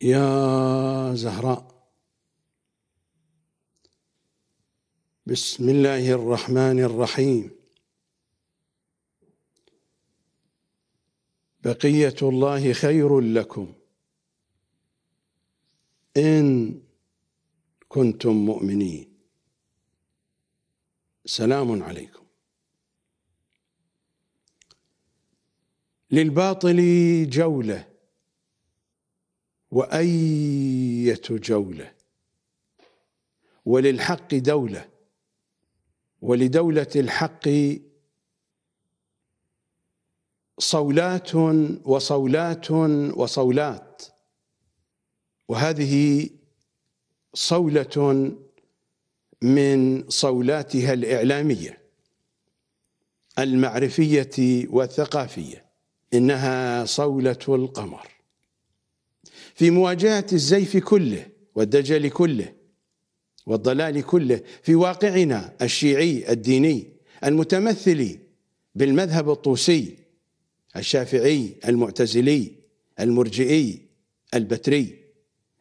يا زهراء بسم الله الرحمن الرحيم بقية الله خير لكم إن كنتم مؤمنين سلام عليكم للباطل جوله وأية جولة وللحق دولة ولدولة الحق صولات وصولات وصولات وهذه صولة من صولاتها الإعلامية المعرفية والثقافية إنها صولة القمر في مواجهة الزيف كله والدجل كله والضلال كله في واقعنا الشيعي الديني المتمثل بالمذهب الطوسي الشافعي المعتزلي المرجئي البتري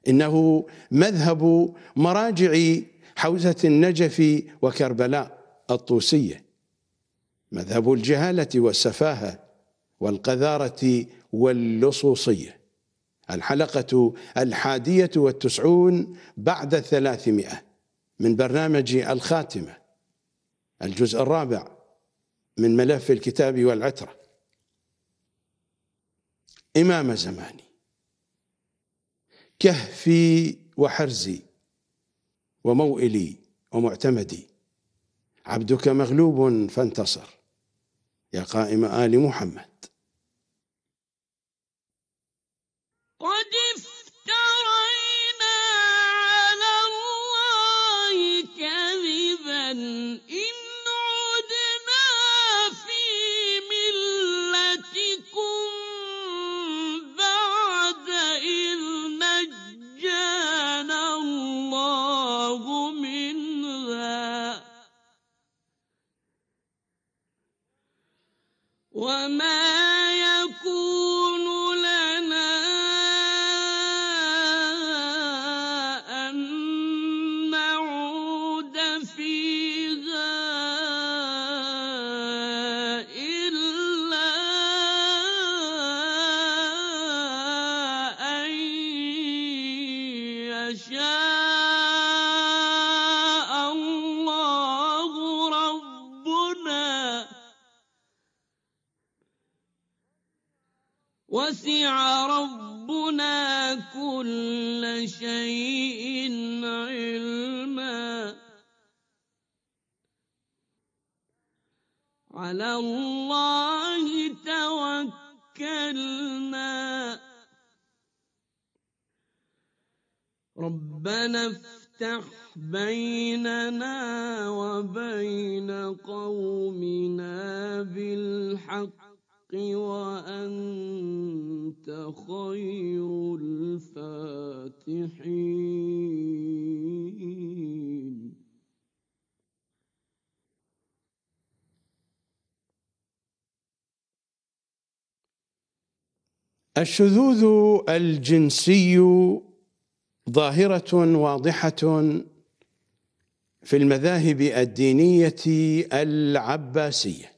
انه مذهب مراجع حوزه النجف وكربلاء الطوسيه مذهب الجهاله والسفاهه والقذاره واللصوصيه الحلقة الحادية والتسعون بعد الثلاثمائة من برنامج الخاتمة الجزء الرابع من ملف الكتاب والعترة إمام زماني كهفي وحرزي وموئلي ومعتمدي عبدك مغلوب فانتصر يا قائم آل محمد إن على الله توكلنا ربنا افتح بيننا وبين قومنا بالحق وأنت خير الفاتحين الشذوذ الجنسي ظاهره واضحه في المذاهب الدينيه العباسيه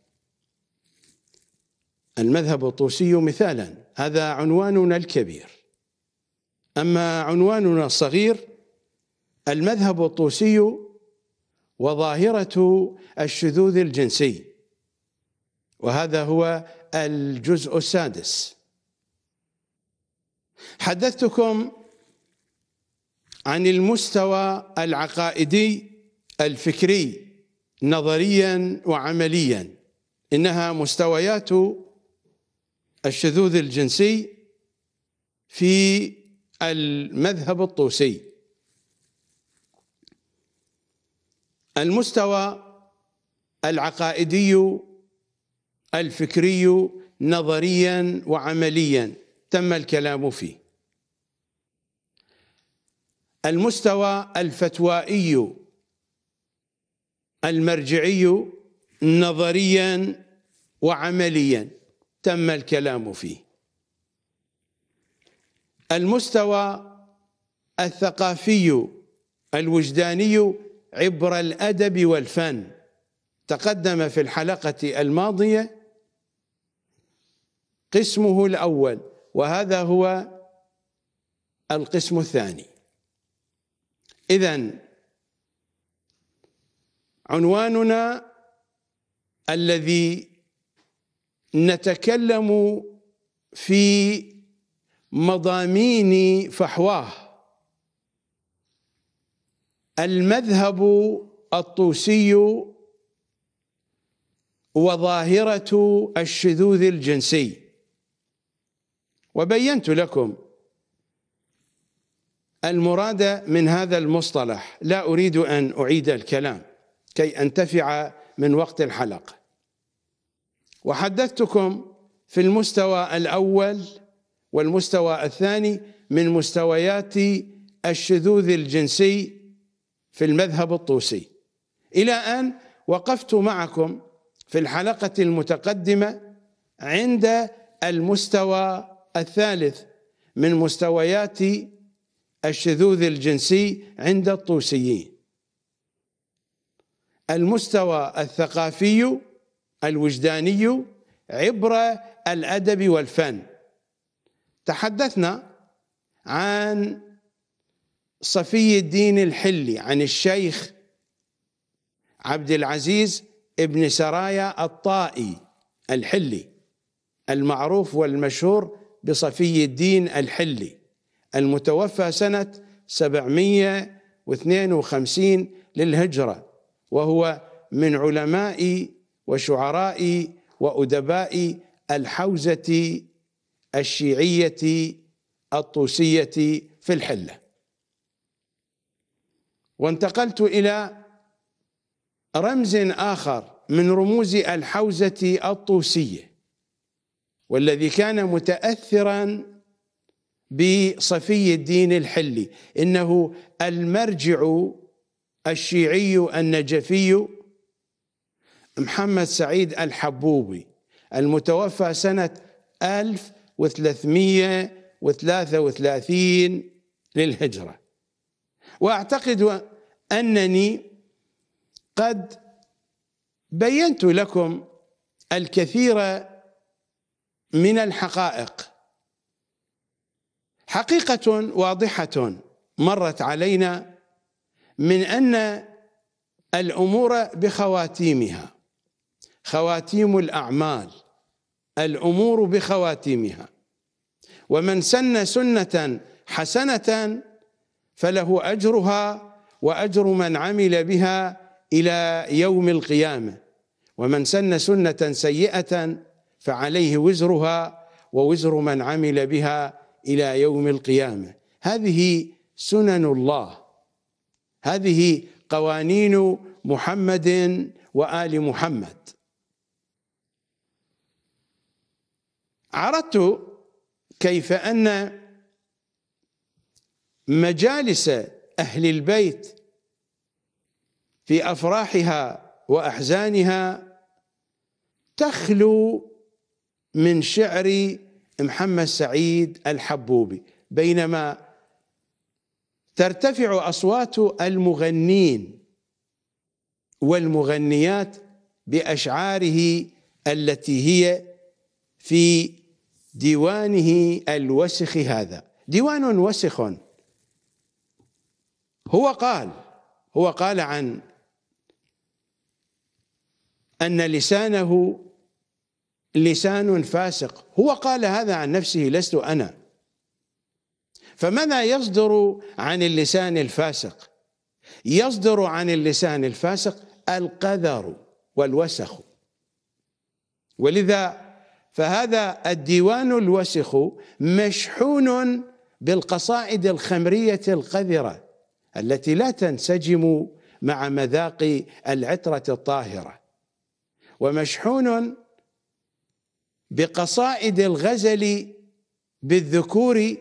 المذهب الطوسي مثالا هذا عنواننا الكبير اما عنواننا الصغير المذهب الطوسي وظاهره الشذوذ الجنسي وهذا هو الجزء السادس حدثتكم عن المستوى العقائدي الفكري نظريا وعمليا انها مستويات الشذوذ الجنسي في المذهب الطوسي المستوى العقائدي الفكري نظريا وعمليا تم الكلام فيه المستوى الفتوائي المرجعي نظريا وعمليا تم الكلام فيه المستوى الثقافي الوجداني عبر الادب والفن تقدم في الحلقه الماضيه قسمه الاول وهذا هو القسم الثاني إذا عنواننا الذي نتكلم في مضامين فحواه المذهب الطوسي وظاهرة الشذوذ الجنسي وبينت لكم المراد من هذا المصطلح لا أريد أن أعيد الكلام كي أنتفع من وقت الحلقة وحدثتكم في المستوى الأول والمستوى الثاني من مستويات الشذوذ الجنسي في المذهب الطوسي إلى أن وقفت معكم في الحلقة المتقدمة عند المستوى الثالث من مستويات الشذوذ الجنسي عند الطوسيين المستوى الثقافي الوجداني عبر الادب والفن تحدثنا عن صفي الدين الحلي عن الشيخ عبد العزيز ابن سرايا الطائي الحلي المعروف والمشهور بصفي الدين الحلي المتوفى سنة 752 للهجرة وهو من علماء وشعراء وأدباء الحوزة الشيعية الطوسية في الحلة وانتقلت إلى رمز آخر من رموز الحوزة الطوسية والذي كان متاثرا بصفي الدين الحلي انه المرجع الشيعي النجفي محمد سعيد الحبوبي المتوفى سنه 1333 للهجره واعتقد انني قد بينت لكم الكثير من الحقائق حقيقة واضحة مرت علينا من أن الأمور بخواتيمها خواتيم الأعمال الأمور بخواتيمها ومن سن سنة حسنة فله أجرها وأجر من عمل بها إلى يوم القيامة ومن سن سنة سيئة فعليه وزرها ووزر من عمل بها الى يوم القيامه هذه سنن الله هذه قوانين محمد وال محمد عرضت كيف ان مجالس اهل البيت في افراحها واحزانها تخلو من شعر محمد سعيد الحبوبي بينما ترتفع اصوات المغنين والمغنيات باشعاره التي هي في ديوانه الوسخ هذا ديوان وسخ هو قال هو قال عن ان لسانه لسان فاسق هو قال هذا عن نفسه لست انا فماذا يصدر عن اللسان الفاسق يصدر عن اللسان الفاسق القذر والوسخ ولذا فهذا الديوان الوسخ مشحون بالقصائد الخمريه القذره التي لا تنسجم مع مذاق العطره الطاهره ومشحون بقصائد الغزل بالذكور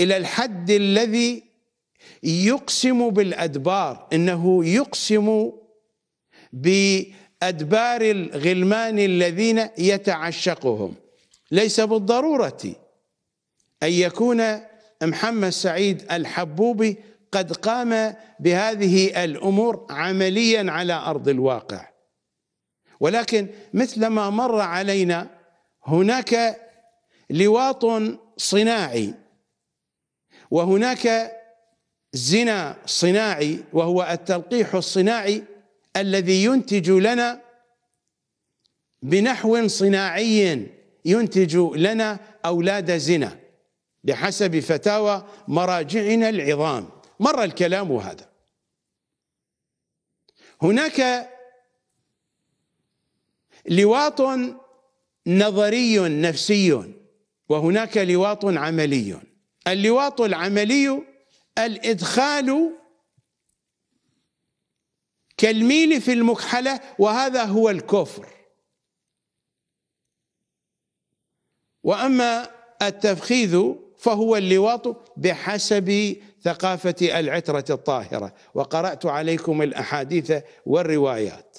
إلى الحد الذي يقسم بالأدبار إنه يقسم بأدبار الغلمان الذين يتعشقهم ليس بالضرورة أن يكون محمد سعيد الحبوبي قد قام بهذه الأمور عمليا على أرض الواقع ولكن مثل ما مر علينا هناك لواط صناعي وهناك زنا صناعي وهو التلقيح الصناعي الذي ينتج لنا بنحو صناعي ينتج لنا اولاد زنا بحسب فتاوى مراجعنا العظام مر الكلام هذا هناك لواط نظري نفسي وهناك لواط عملي اللواط العملي الادخال كالميل في المكحله وهذا هو الكفر واما التفخيذ فهو اللواط بحسب ثقافه العتره الطاهره وقرات عليكم الاحاديث والروايات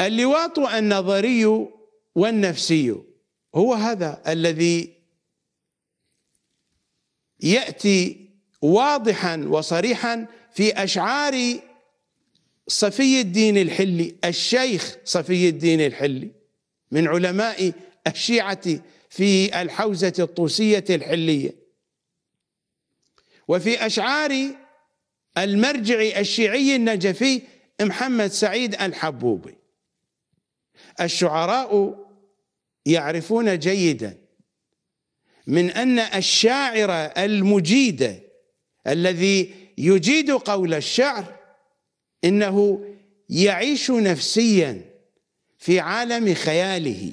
اللواط النظري والنفسي هو هذا الذي ياتي واضحا وصريحا في اشعار صفي الدين الحلي الشيخ صفي الدين الحلي من علماء الشيعه في الحوزه الطوسيه الحليه وفي اشعار المرجع الشيعي النجفي محمد سعيد الحبوبي الشعراء يعرفون جيدا من ان الشاعر المجيد الذي يجيد قول الشعر انه يعيش نفسيا في عالم خياله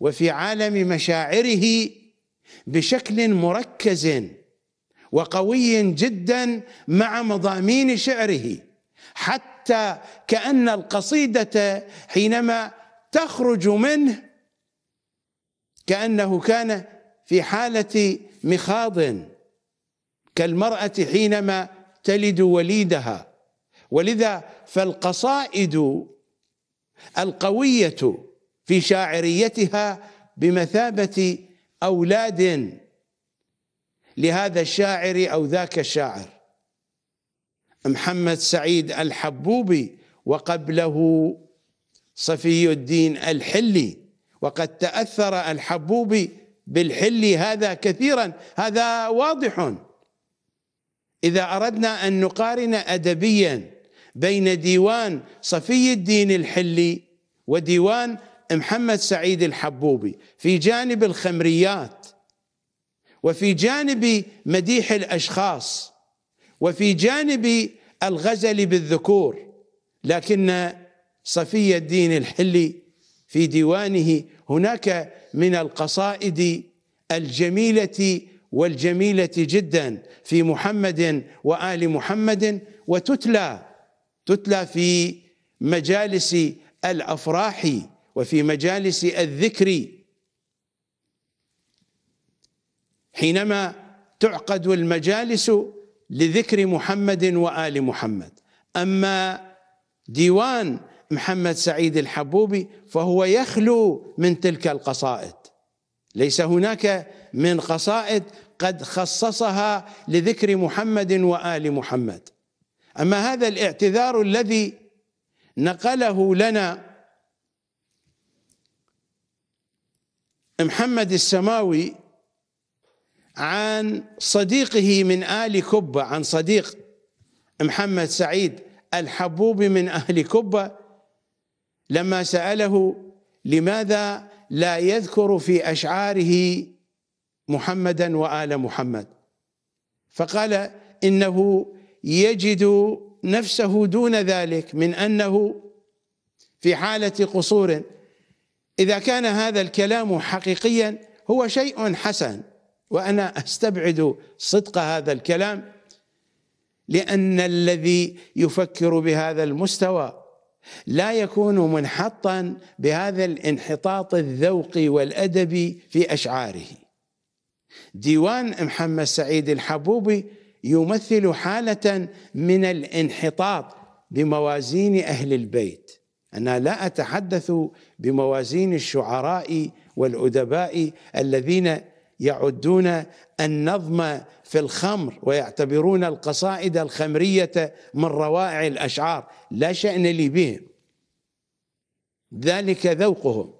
وفي عالم مشاعره بشكل مركز وقوي جدا مع مضامين شعره حتى كأن القصيدة حينما تخرج منه كأنه كان في حالة مخاض كالمرأة حينما تلد وليدها ولذا فالقصائد القوية في شاعريتها بمثابة أولاد لهذا الشاعر أو ذاك الشاعر محمد سعيد الحبوبي وقبله صفي الدين الحلي وقد تأثر الحبوبي بالحلي هذا كثيرا هذا واضح إذا أردنا أن نقارن أدبيا بين ديوان صفي الدين الحلي وديوان محمد سعيد الحبوبي في جانب الخمريات وفي جانب مديح الأشخاص وفي جانب الغزل بالذكور لكن صفي الدين الحلي في ديوانه هناك من القصائد الجميله والجميله جدا في محمد وال محمد وتتلى تتلى في مجالس الافراح وفي مجالس الذكر حينما تعقد المجالس لذكر محمد وال محمد اما ديوان محمد سعيد الحبوبي فهو يخلو من تلك القصائد ليس هناك من قصائد قد خصصها لذكر محمد وال محمد اما هذا الاعتذار الذي نقله لنا محمد السماوي عن صديقه من ال كبه عن صديق محمد سعيد الحبوب من اهل كبه لما سأله لماذا لا يذكر في أشعاره محمدا وآل محمد فقال إنه يجد نفسه دون ذلك من أنه في حالة قصور إذا كان هذا الكلام حقيقيا هو شيء حسن وأنا أستبعد صدق هذا الكلام لأن الذي يفكر بهذا المستوى لا يكون منحطا بهذا الانحطاط الذوقي والادبي في اشعاره. ديوان محمد سعيد الحبوبي يمثل حاله من الانحطاط بموازين اهل البيت. انا لا اتحدث بموازين الشعراء والادباء الذين يعدون النظم في الخمر ويعتبرون القصائد الخمرية من روائع الأشعار لا شأن لي بهم ذلك ذوقهم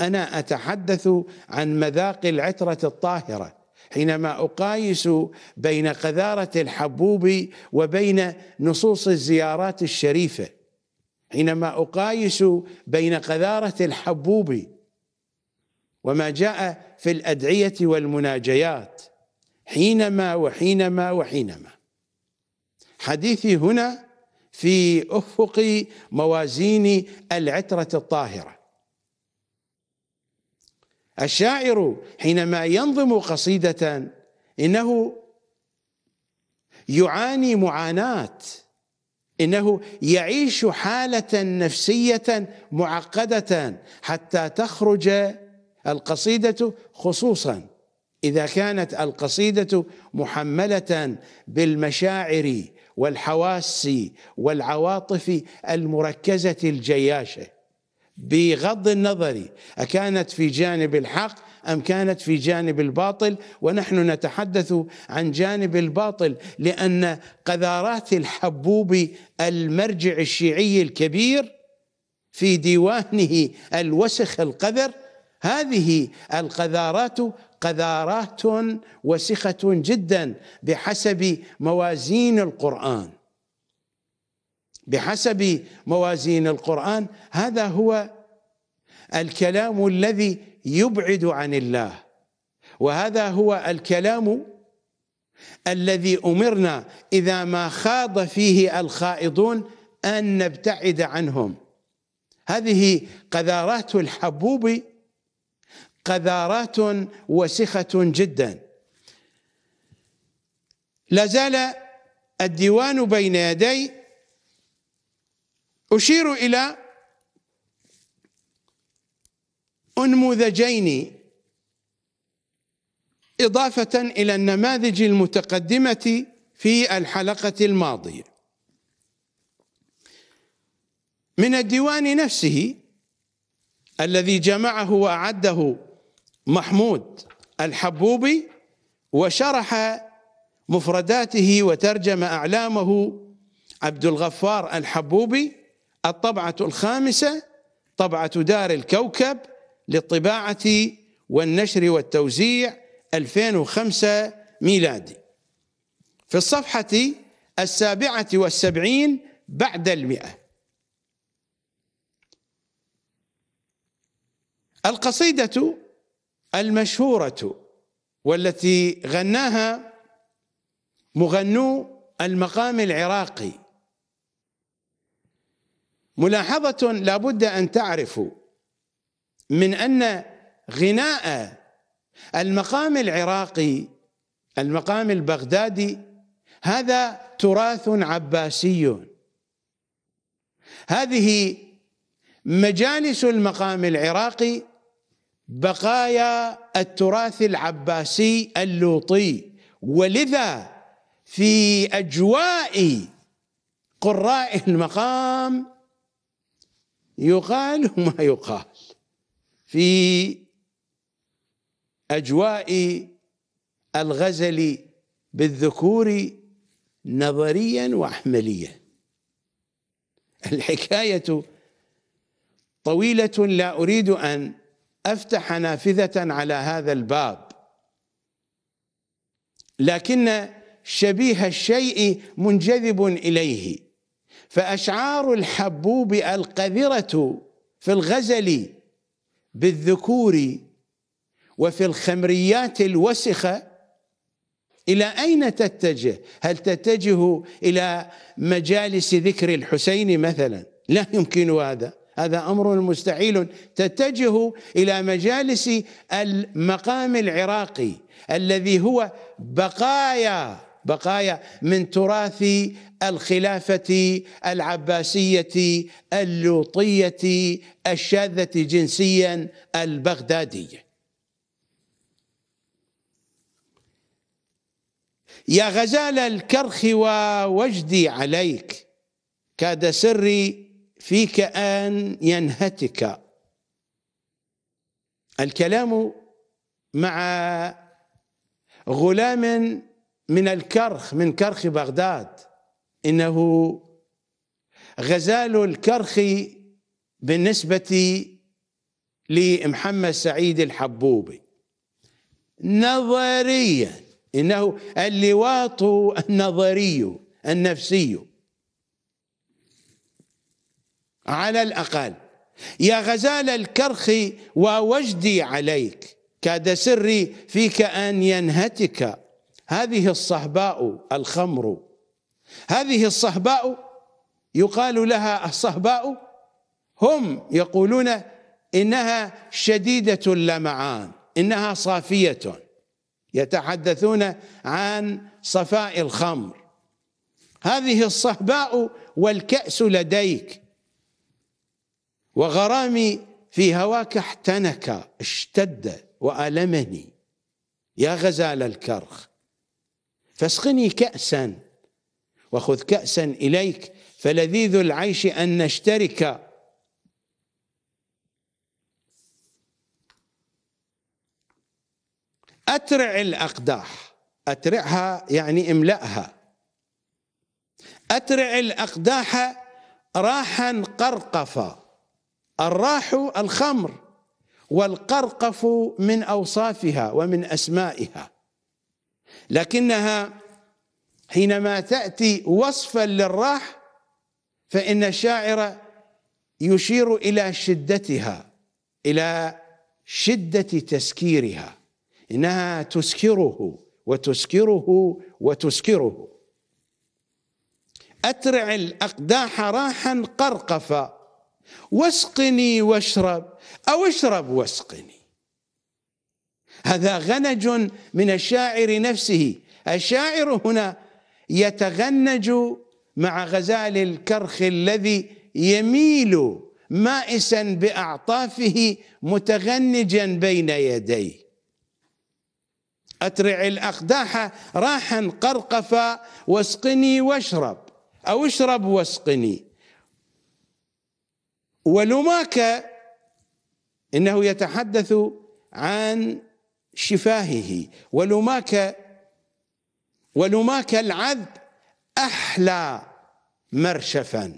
أنا أتحدث عن مذاق العترة الطاهرة حينما أقايس بين قذارة الحبوب وبين نصوص الزيارات الشريفة حينما أقايس بين قذارة الحبوب وما جاء في الأدعية والمناجيات حينما وحينما وحينما حديثي هنا في أفق موازين العترة الطاهرة الشاعر حينما ينظم قصيدة إنه يعاني معاناة إنه يعيش حالة نفسية معقدة حتى تخرج القصيدة خصوصا اذا كانت القصيده محمله بالمشاعر والحواس والعواطف المركزه الجياشه بغض النظر اكانت في جانب الحق ام كانت في جانب الباطل ونحن نتحدث عن جانب الباطل لان قذارات الحبوب المرجع الشيعي الكبير في ديوانه الوسخ القذر هذه القذارات قذارات وسخة جدا بحسب موازين القرآن بحسب موازين القرآن هذا هو الكلام الذي يبعد عن الله وهذا هو الكلام الذي أمرنا إذا ما خاض فيه الخائضون أن نبتعد عنهم هذه قذارات الحبوب قذارات وسخة جدا لا زال الديوان بين يدي أشير إلى أنموذجين إضافة إلى النماذج المتقدمة في الحلقة الماضية من الديوان نفسه الذي جمعه وأعده محمود الحبوبي وشرح مفرداته وترجم أعلامه عبد الغفار الحبوبي الطبعة الخامسة طبعة دار الكوكب للطباعة والنشر والتوزيع 2005 ميلادي في الصفحة السابعة والسبعين بعد المئة القصيدة المشهورة والتي غناها مغنو المقام العراقي ملاحظة لابد أن تعرفوا من أن غناء المقام العراقي المقام البغدادي هذا تراث عباسي هذه مجالس المقام العراقي بقايا التراث العباسي اللوطي ولذا في اجواء قراء المقام يقال ما يقال في اجواء الغزل بالذكور نظريا وعمليا الحكايه طويله لا اريد ان افتح نافذه على هذا الباب لكن شبيه الشيء منجذب اليه فاشعار الحبوب القذره في الغزل بالذكور وفي الخمريات الوسخه الى اين تتجه؟ هل تتجه الى مجالس ذكر الحسين مثلا؟ لا يمكن هذا هذا امر مستحيل تتجه الى مجالس المقام العراقي الذي هو بقايا بقايا من تراث الخلافه العباسيه اللوطيه الشاذه جنسيا البغداديه يا غزال الكرخ ووجدي عليك كاد سري فيك ان ينهتك الكلام مع غلام من الكرخ من كرخ بغداد انه غزال الكرخ بالنسبه لمحمد سعيد الحبوبي نظريا انه اللواط النظري النفسي على الأقل يا غزال الكرخ ووجدي عليك كاد سري فيك أن ينهتك هذه الصهباء الخمر هذه الصهباء يقال لها الصهباء هم يقولون إنها شديدة اللمعان إنها صافية يتحدثون عن صفاء الخمر هذه الصهباء والكأس لديك وغرامي في هواك احتنك اشتد وألمني يا غزال الكرخ فاسقني كأسا وخذ كأسا إليك فلذيذ العيش أن نشترك أترع الأقداح أترعها يعني املأها أترع الأقداح راحا قرقفا الراح الخمر والقرقف من أوصافها ومن أسمائها لكنها حينما تأتي وصفا للراح فإن الشاعر يشير إلى شدتها إلى شدة تسكيرها إنها تسكره وتسكره وتسكره أترع الأقداح راحا قرقفا واسقني واشرب أو اشرب واسقني هذا غنج من الشاعر نفسه الشاعر هنا يتغنج مع غزال الكرخ الذي يميل مائسا بأعطافه متغنجا بين يديه أترع الأقداح راحا قرقفا واسقني واشرب أو اشرب واسقني ولماك انه يتحدث عن شفاهه ولماك ولماك العذب احلى مرشفا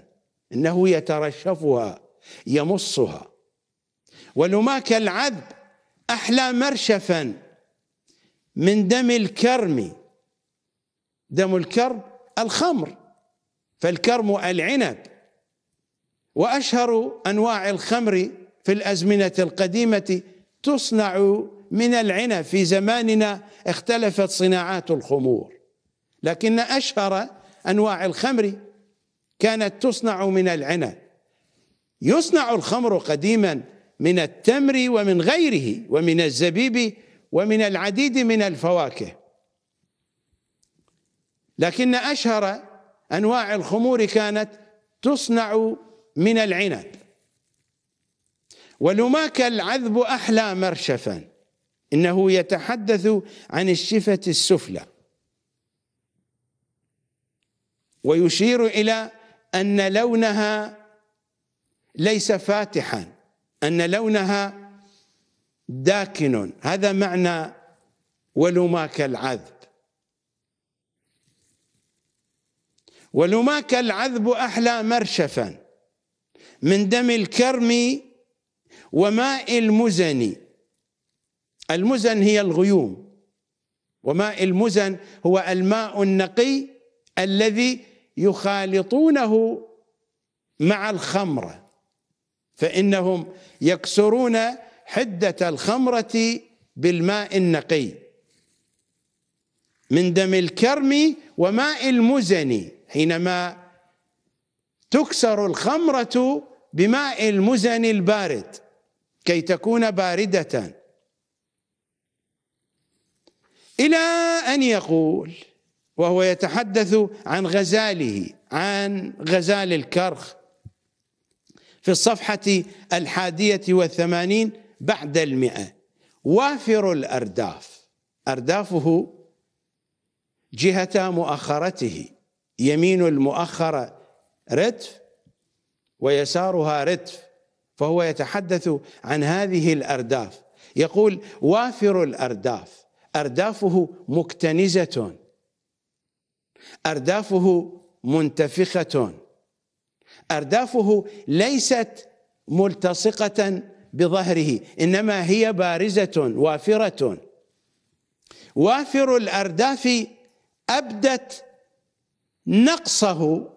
انه يترشفها يمصها ولماك العذب احلى مرشفا من دم الكرم دم الكرم الخمر فالكرم العنب واشهر انواع الخمر في الازمنه القديمه تصنع من العنب في زماننا اختلفت صناعات الخمور لكن اشهر انواع الخمر كانت تصنع من العنب يصنع الخمر قديما من التمر ومن غيره ومن الزبيب ومن العديد من الفواكه لكن اشهر انواع الخمور كانت تصنع من العنب ولماك العذب أحلى مرشفا إنه يتحدث عن الشفة السفلى ويشير إلى أن لونها ليس فاتحا أن لونها داكن هذا معنى ولماك العذب ولماك العذب أحلى مرشفا من دم الكرم وماء المزن المزن هي الغيوم وماء المزن هو الماء النقي الذي يخالطونه مع الخمره فانهم يكسرون حده الخمره بالماء النقي من دم الكرم وماء المزن حينما تكسر الخمره بماء المزن البارد كي تكون باردة إلى أن يقول وهو يتحدث عن غزاله عن غزال الكرخ في الصفحة الحادية والثمانين بعد المئة وافر الأرداف أردافه جهة مؤخرته يمين المؤخرة ردف ويسارها رتف فهو يتحدث عن هذه الارداف يقول وافر الارداف اردافه مكتنزه اردافه منتفخه اردافه ليست ملتصقه بظهره انما هي بارزه وافره وافر الارداف ابدت نقصه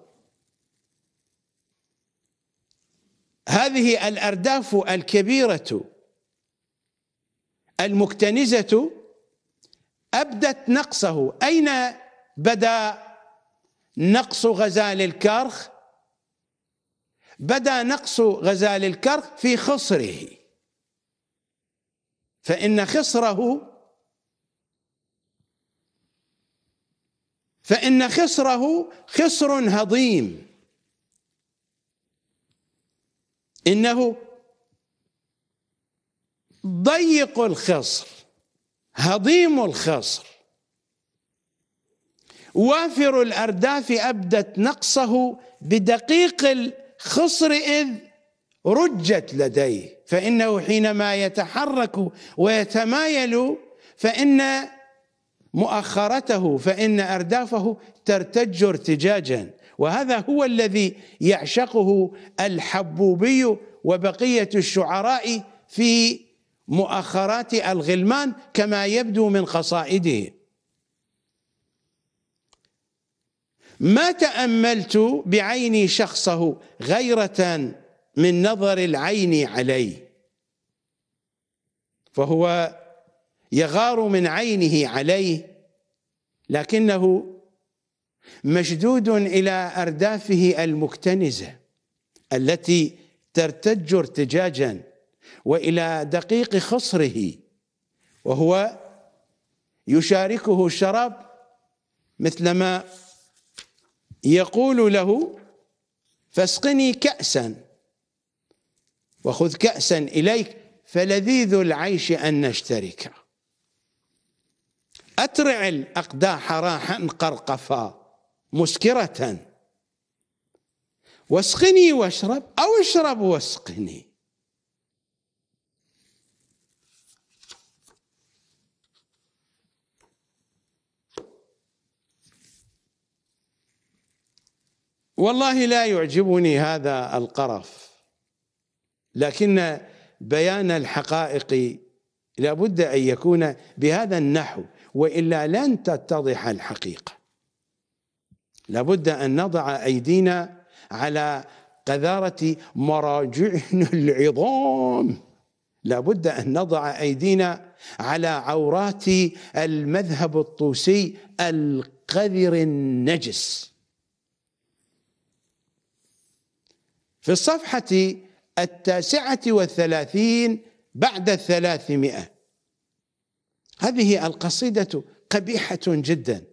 هذه الأرداف الكبيرة المكتنزة أبدت نقصه أين بدأ نقص غزال الكرخ بدا نقص غزال الكرخ في خصره فإن خصره فإن خصره خصر هضيم انه ضيق الخصر هضيم الخصر وافر الارداف ابدت نقصه بدقيق الخصر اذ رجت لديه فانه حينما يتحرك ويتمايل فان مؤخرته فان اردافه ترتج ارتجاجا وهذا هو الذي يعشقه الحبوبي وبقيه الشعراء في مؤخرات الغلمان كما يبدو من قصائده ما تاملت بعيني شخصه غيره من نظر العين عليه فهو يغار من عينه عليه لكنه مشدود الى اردافه المكتنزه التي ترتج ارتجاجا والى دقيق خصره وهو يشاركه الشراب مثلما يقول له فاسقني كأسا وخذ كأسا إليك فلذيذ العيش أن نشترك أترع الأقداح راحا قرقفا مسكرة واسقني واشرب أو اشرب واسقني والله لا يعجبني هذا القرف لكن بيان الحقائق لابد أن يكون بهذا النحو وإلا لن تتضح الحقيقة لابد أن نضع أيدينا على قذارة مراجعنا العظام لابد أن نضع أيدينا على عورات المذهب الطوسي القذر النجس في الصفحة التاسعة والثلاثين بعد الثلاثمائة هذه القصيدة قبيحة جدا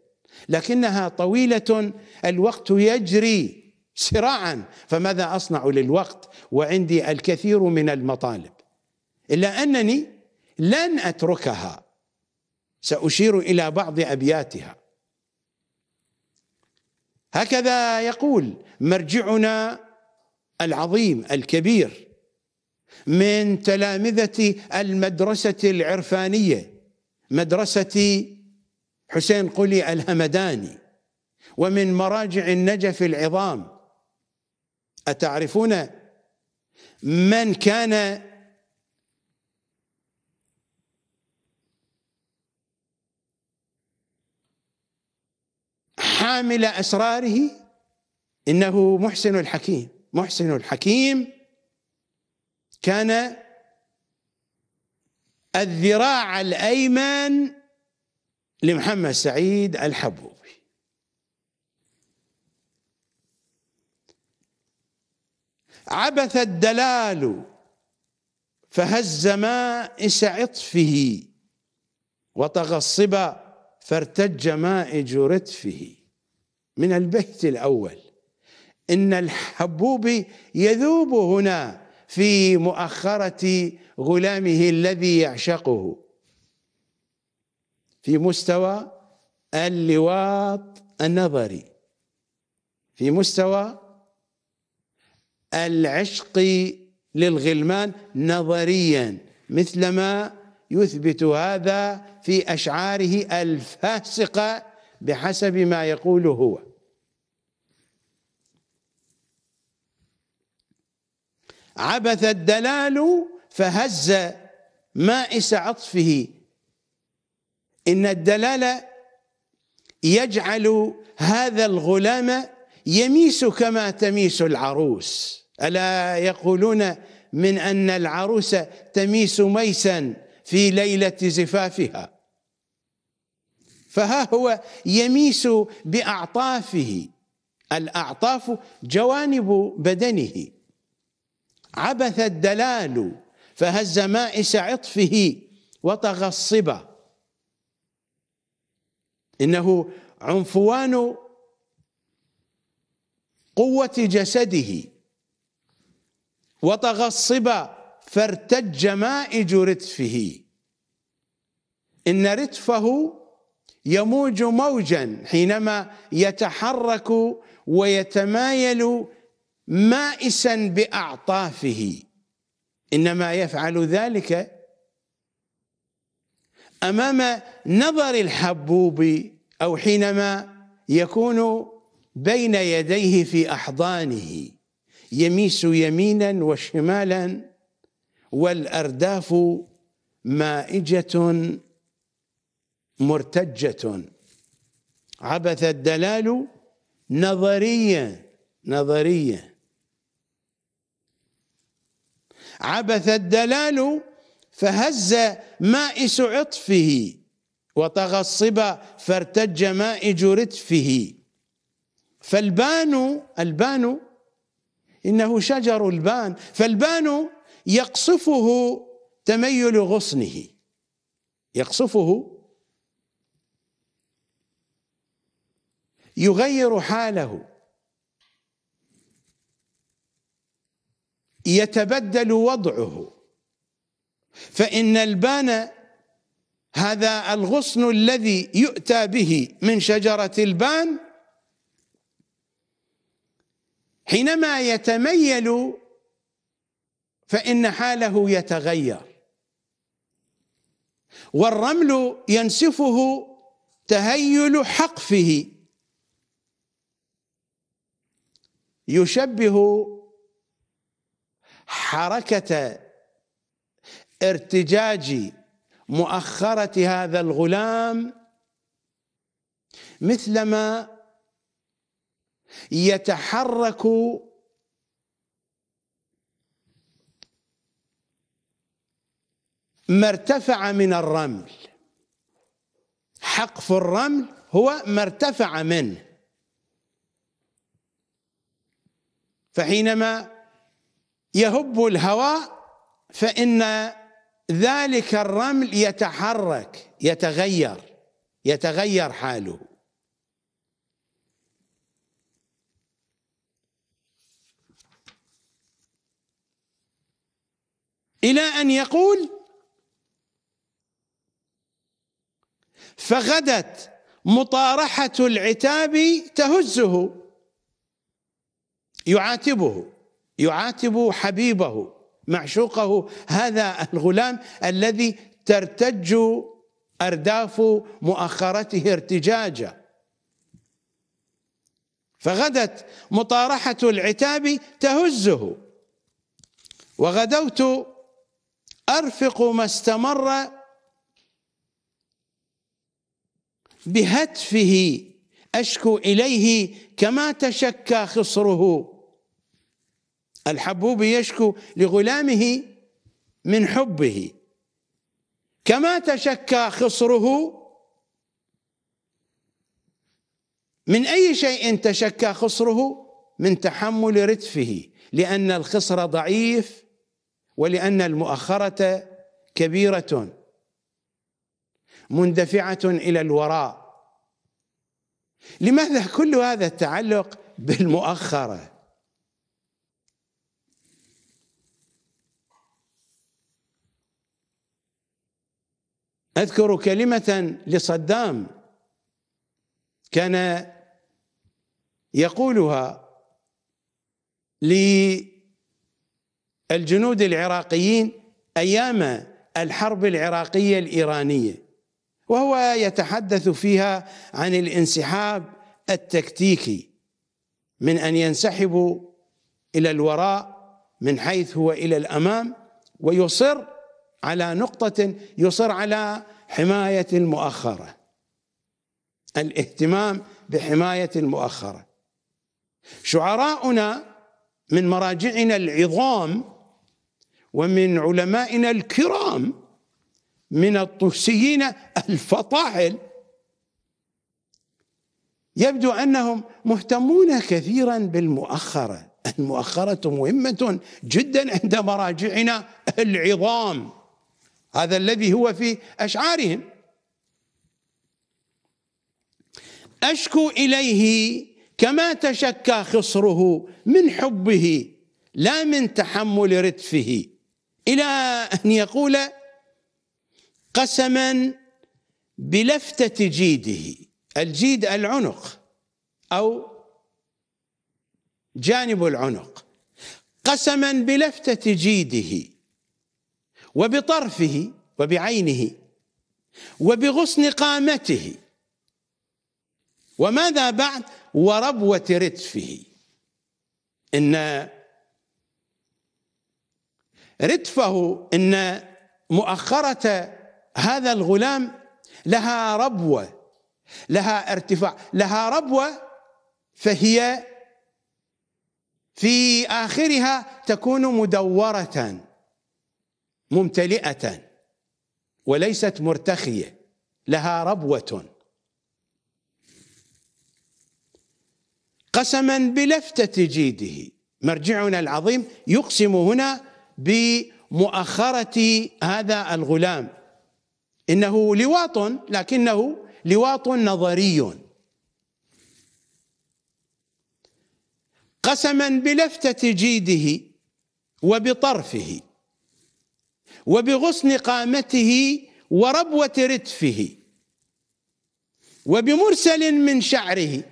لكنها طويلة الوقت يجري سراعا فماذا اصنع للوقت وعندي الكثير من المطالب الا انني لن اتركها ساشير الى بعض ابياتها هكذا يقول مرجعنا العظيم الكبير من تلامذه المدرسه العرفانيه مدرسه حسين قلي الهمداني ومن مراجع النجف العظام أتعرفون من كان حامل أسراره إنه محسن الحكيم محسن الحكيم كان الذراع الأيمن لمحمد سعيد الحبو عبث الدلال فهز مائس عطفه وطغى الصبا فارتج مائج رتفه من البيت الأول إن الحبوب يذوب هنا في مؤخرة غلامه الذي يعشقه في مستوى اللواط النظري في مستوى العشق للغلمان نظريا مثلما يثبت هذا في أشعاره الفاسقة بحسب ما يقول هو عبث الدلال فهز مائس عطفه إن الدلال يجعل هذا الغلام يميس كما تميس العروس الا يقولون من ان العروس تميس ميسا في ليله زفافها فها هو يميس باعطافه الاعطاف جوانب بدنه عبث الدلال فهز مائس عطفه وتغصبه انه عنفوان قوة جسده وطغى الصبا فارتج مائج رتفه إن رتفه يموج موجا حينما يتحرك ويتمايل مائسا بأعطافه إنما يفعل ذلك أمام نظر الحبوب أو حينما يكون بين يديه في احضانه يميس يمينا وشمالا والارداف مائجه مرتجه عبث الدلال نظريه نظريه عبث الدلال فهز مائس عطفه وتغصب فارتج مائج رتفه فالبان البان إنه شجر البان فالبان يقصفه تميل غصنه يقصفه يغير حاله يتبدل وضعه فإن البان هذا الغصن الذي يؤتى به من شجرة البان حينما يتميل فإن حاله يتغير والرمل ينسفه تهيل حقفه يشبه حركة ارتجاج مؤخرة هذا الغلام مثلما يتحرك ما ارتفع من الرمل حقف الرمل هو ما ارتفع منه فحينما يهب الهواء فإن ذلك الرمل يتحرك يتغير يتغير حاله إلى أن يقول فغدت مطارحة العتاب تهزه يعاتبه يعاتب حبيبه معشوقه هذا الغلام الذي ترتج أرداف مؤخرته ارتجاجا فغدت مطارحة العتاب تهزه وغدوت أرفق ما استمر بهتفه أشكو إليه كما تشكى خصره الحبوب يشكو لغلامه من حبه كما تشكى خصره من أي شيء تشكى خصره من تحمل رتفه لأن الخصر ضعيف ولأن المؤخرة كبيرة مندفعة إلى الوراء لماذا كل هذا التعلق بالمؤخره اذكر كلمه لصدام كان يقولها الجنود العراقيين ايام الحرب العراقيه الايرانيه وهو يتحدث فيها عن الانسحاب التكتيكي من ان ينسحبوا الى الوراء من حيث هو الى الامام ويصر على نقطه يصر على حمايه المؤخره الاهتمام بحمايه المؤخره شعراؤنا من مراجعنا العظام ومن علمائنا الكرام من الطوسيين الفطاحل يبدو انهم مهتمون كثيرا بالمؤخره، المؤخره مهمه جدا عند مراجعنا العظام هذا الذي هو في اشعارهم اشكو اليه كما تشكى خصره من حبه لا من تحمل رتفه إلى أن يقول قسما بلفتة جيده الجيد العنق أو جانب العنق قسما بلفتة جيده وبطرفه وبعينه وبغصن قامته وماذا بعد وربوة رتفه إن ردفه ان مؤخره هذا الغلام لها ربوه لها ارتفاع لها ربوه فهي في اخرها تكون مدوره ممتلئه وليست مرتخيه لها ربوه قسما بلفته جيده مرجعنا العظيم يقسم هنا بمؤخرة هذا الغلام إنه لواط لكنه لواط نظري قسما بلفتة جيده وبطرفه وبغصن قامته وربوة رتفه وبمرسل من شعره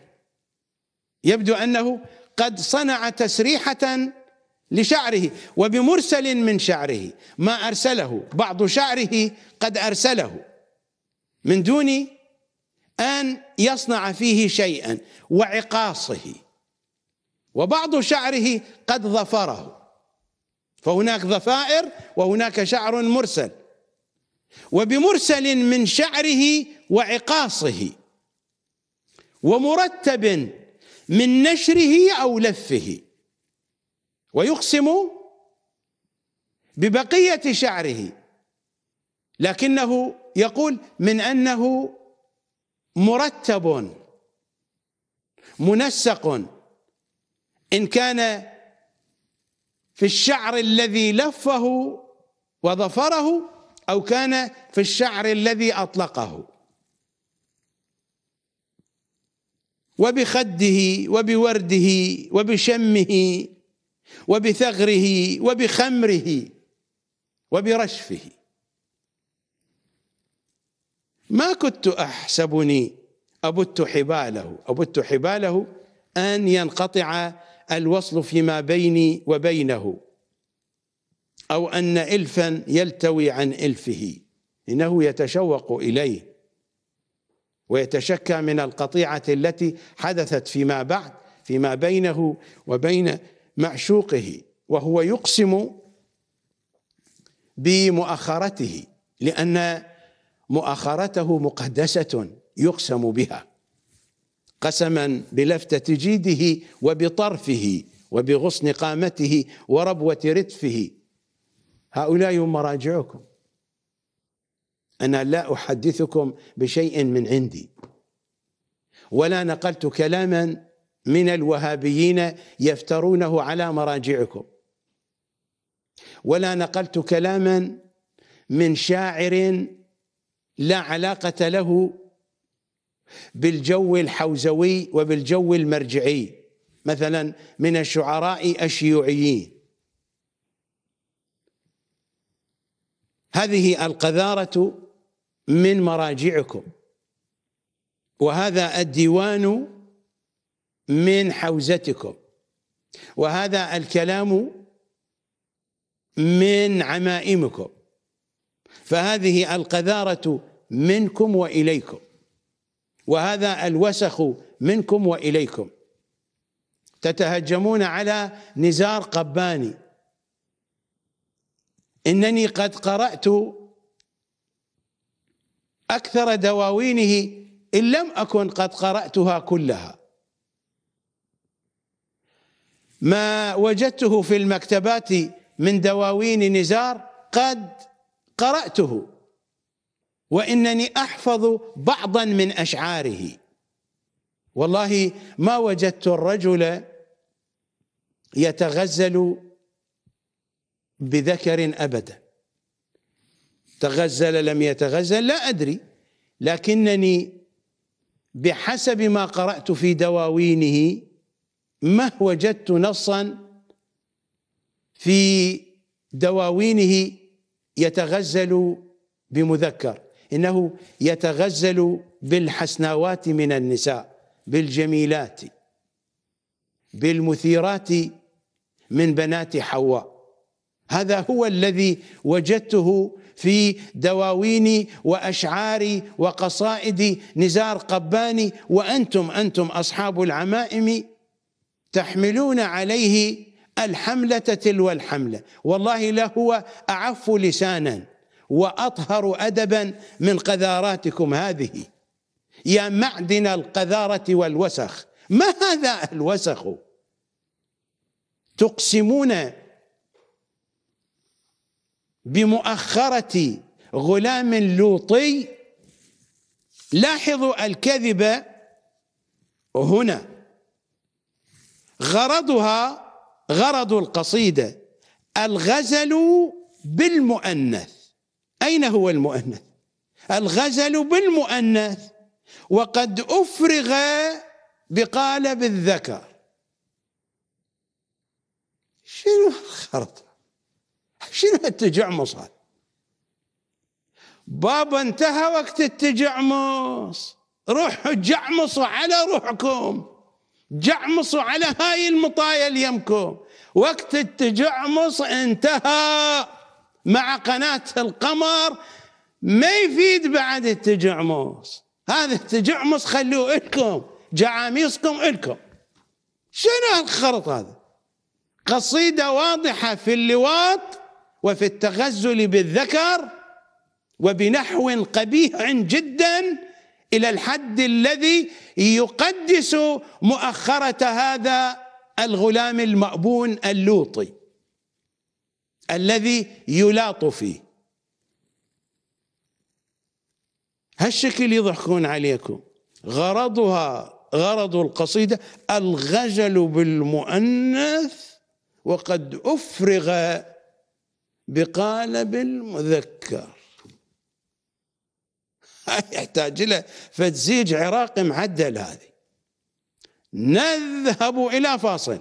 يبدو أنه قد صنع تسريحة لشعره وبمرسل من شعره ما أرسله بعض شعره قد أرسله من دون أن يصنع فيه شيئا وعقاصه وبعض شعره قد ظفره فهناك ظفائر وهناك شعر مرسل وبمرسل من شعره وعقاصه ومرتب من نشره أو لفه ويقسم ببقية شعره لكنه يقول من أنه مرتب منسق إن كان في الشعر الذي لفه وظفره أو كان في الشعر الذي أطلقه وبخده وبورده وبشمه وبثغره وبخمره وبرشفه ما كنت احسبني ابت حباله ابت حباله ان ينقطع الوصل فيما بيني وبينه او ان الفا يلتوي عن الفه انه يتشوق اليه ويتشكى من القطيعه التي حدثت فيما بعد فيما بينه وبين معشوقه وهو يقسم بمؤخرته لأن مؤخرته مقدسة يقسم بها قسما بلفتة جيده وبطرفه وبغصن قامته وربوة رتفه هؤلاء هم مراجعكم أنا لا أحدثكم بشيء من عندي ولا نقلت كلاما من الوهابيين يفترونه على مراجعكم ولا نقلت كلاما من شاعر لا علاقة له بالجو الحوزوي وبالجو المرجعي مثلا من الشعراء الشيوعيين هذه القذارة من مراجعكم وهذا الديوان من حوزتكم وهذا الكلام من عمائمكم فهذه القذارة منكم وإليكم وهذا الوسخ منكم وإليكم تتهجمون على نزار قباني إنني قد قرأت أكثر دواوينه إن لم أكن قد قرأتها كلها ما وجدته في المكتبات من دواوين نزار قد قرأته وإنني أحفظ بعضا من أشعاره والله ما وجدت الرجل يتغزل بذكر أبدا تغزل لم يتغزل لا أدري لكنني بحسب ما قرأت في دواوينه ما وجدت نصا في دواوينه يتغزل بمذكر انه يتغزل بالحسناوات من النساء بالجميلات بالمثيرات من بنات حواء هذا هو الذي وجدته في دواوين واشعار وقصائد نزار قباني وانتم انتم اصحاب العمائم تحملون عليه الحملة تلو الحملة والله لهو أعف لسانا وأطهر أدبا من قذاراتكم هذه يا معدن القذارة والوسخ ما هذا الوسخ تقسمون بمؤخرة غلام لوطي لاحظوا الكذب هنا غرضها غرض القصيدة الغزل بالمؤنث أين هو المؤنث الغزل بالمؤنث وقد أفرغ بقالب الذكر شنو خرط شنو التجعمص هذا بابا انتهى وقت التجعمص روحوا جعمصوا على روحكم جعمصوا على هاي المطايا اليمكم وقت التجعمص انتهى مع قناة القمر ما يفيد بعد التجعمص هذا التجعمص خلوه لكم جعاميصكم لكم شنو الخرط هذا قصيدة واضحة في اللواط وفي التغزل بالذكر وبنحو قبيح جدا إلى الحد الذي يقدس مؤخرة هذا الغلام المأبون اللوطي الذي يلاط فيه هالشكل يضحكون عليكم غرضها غرض القصيدة الغزل بالمؤنث وقد أفرغ بقالب المذكر يحتاج إلى فتزيج عراقي معدل هذه نذهب إلى فاصل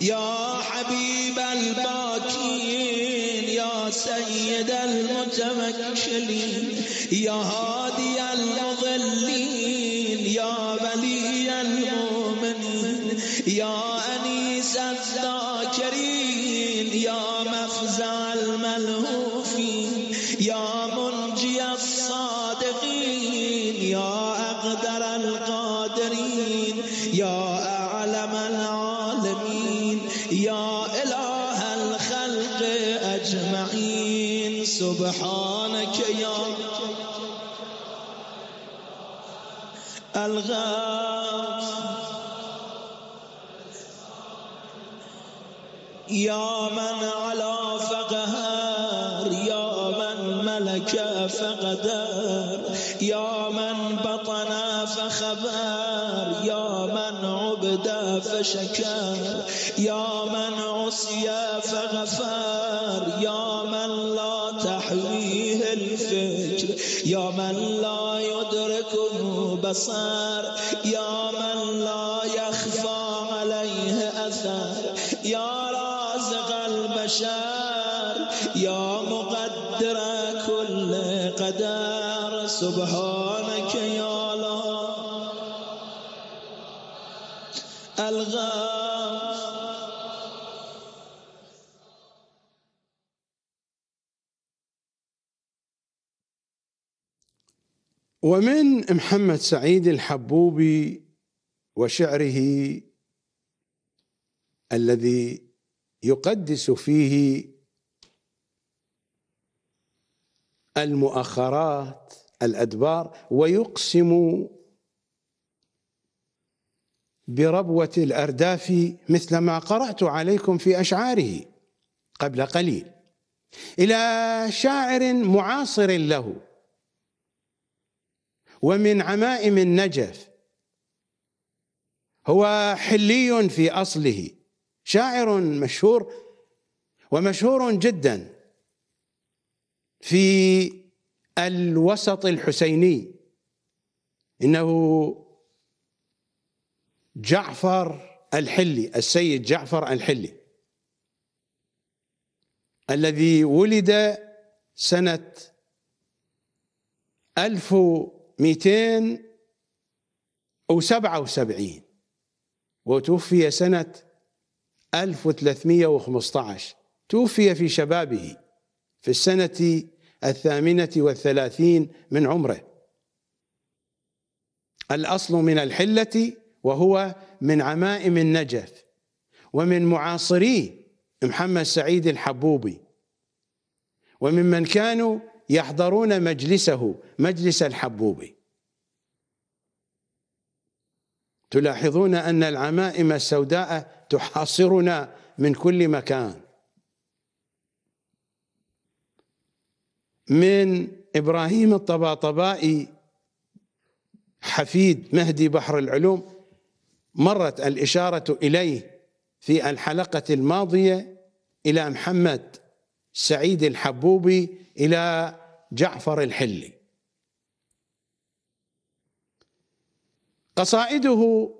يا حبيب الباكين يا سيد المتوكلين يا هادي المضلين يا ولي المؤمنين يا يا من على فقهر يا من ملك فقدر يا من بطن فخبر يا من عبد فشكر يا من عصي فغفر يا من لا تحويه الفجر يا من لا البصر يا من لا يخفى عليه أثر يا رازق البشر يا مقدر كل قدر سبحان ومن محمد سعيد الحبوبي وشعره الذي يقدس فيه المؤخرات الادبار ويقسم بربوه الارداف مثل ما قرات عليكم في اشعاره قبل قليل الى شاعر معاصر له ومن عمائم النجف هو حلي في اصله شاعر مشهور ومشهور جدا في الوسط الحسيني انه جعفر الحلي السيد جعفر الحلي الذي ولد سنه 1000 277 وتوفي سنة 1315 توفي في شبابه في السنة الثامنة والثلاثين من عمره الأصل من الحلة وهو من عمائم النجف ومن معاصري محمد سعيد الحبوبي وممن كانوا يحضرون مجلسه مجلس الحبوب تلاحظون أن العمائم السوداء تحاصرنا من كل مكان من إبراهيم الطباطبائي حفيد مهدي بحر العلوم مرت الإشارة إليه في الحلقة الماضية إلى محمد سعيد الحبوبي إلى جعفر الحلي قصائده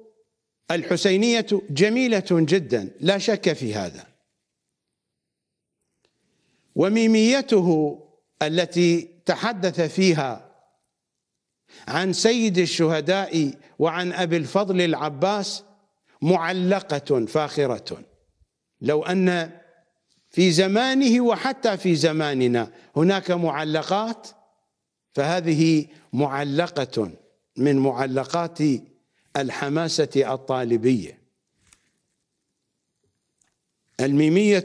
الحسينية جميلة جدا لا شك في هذا وميميته التي تحدث فيها عن سيد الشهداء وعن أبي الفضل العباس معلقة فاخرة لو أن في زمانه وحتى في زماننا هناك معلقات فهذه معلقة من معلقات الحماسة الطالبية الميمية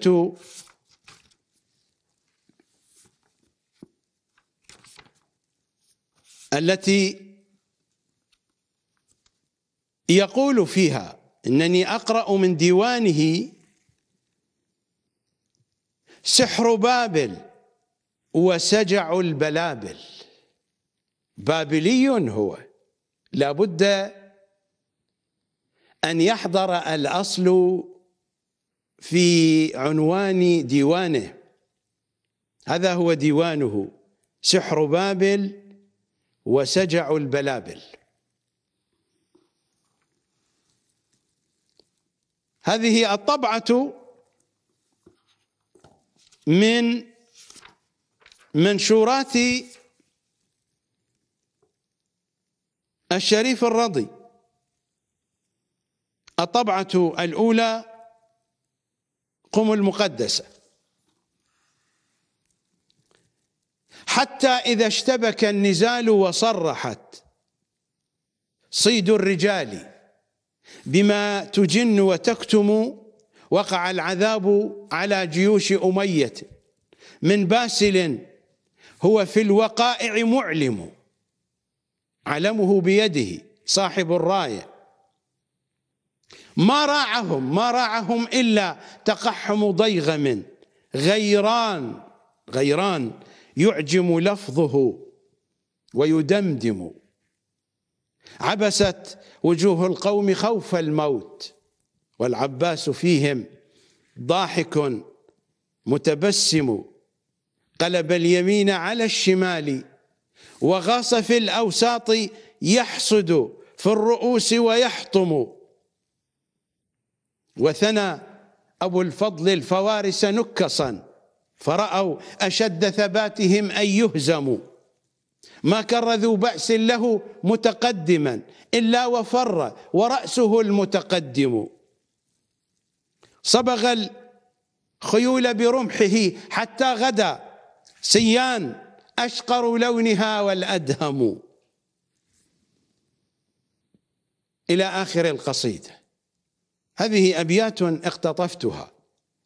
التي يقول فيها انني اقرا من ديوانه سحر بابل وسجع البلابل بابلي هو لابد أن يحضر الأصل في عنوان ديوانه هذا هو ديوانه سحر بابل وسجع البلابل هذه الطبعة من منشورات الشريف الرضي الطبعة الأولى قم المقدسة حتى إذا اشتبك النزال وصرحت صيد الرجال بما تجن وتكتم وقع العذاب على جيوش أمية من باسل هو في الوقائع معلم علمه بيده صاحب الراية ما راعهم ما راعهم إلا تقحم ضيغم غيران غيران يعجم لفظه ويدمدم عبست وجوه القوم خوف الموت والعباس فيهم ضاحك متبسم قلب اليمين على الشمال وغاص في الأوساط يحصد في الرؤوس ويحطم وثنى أبو الفضل الفوارس نكصا فرأوا أشد ثباتهم أن يهزموا ما كر ذو بأس له متقدما إلا وفر ورأسه المتقدم صبغ الخيول برمحه حتى غدا سيان أشقر لونها والأدهم إلى آخر القصيدة هذه أبيات اقتطفتها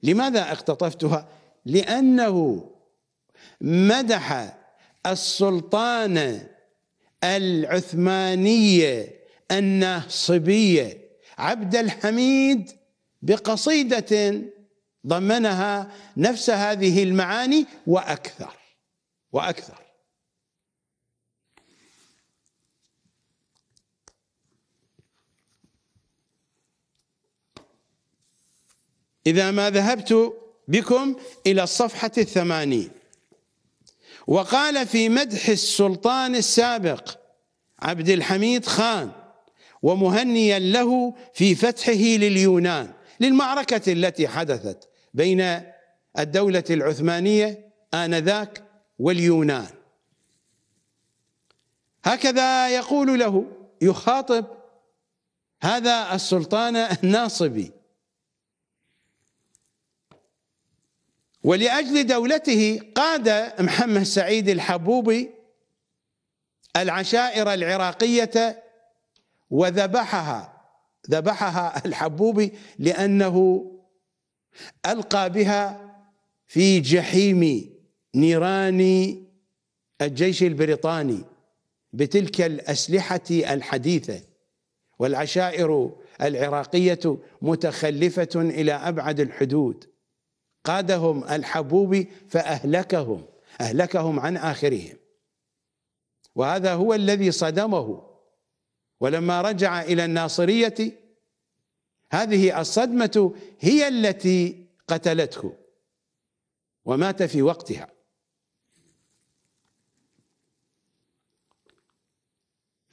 لماذا اقتطفتها؟ لأنه مدح السلطان العثمانية الناصبية عبد الحميد بقصيده ضمنها نفس هذه المعاني واكثر واكثر إذا ما ذهبت بكم إلى الصفحة الثمانين وقال في مدح السلطان السابق عبد الحميد خان ومهنيا له في فتحه لليونان للمعركة التي حدثت بين الدولة العثمانية آنذاك واليونان هكذا يقول له يخاطب هذا السلطان الناصبي ولاجل دولته قاد محمد سعيد الحبوبي العشائر العراقيه وذبحها ذبحها الحبوبي لأنه ألقى بها في جحيم نيران الجيش البريطاني بتلك الأسلحة الحديثة والعشائر العراقية متخلفة إلى أبعد الحدود قادهم الحبوبي فأهلكهم أهلكهم عن آخرهم وهذا هو الذي صدمه ولما رجع الى الناصريه هذه الصدمه هي التي قتلته ومات في وقتها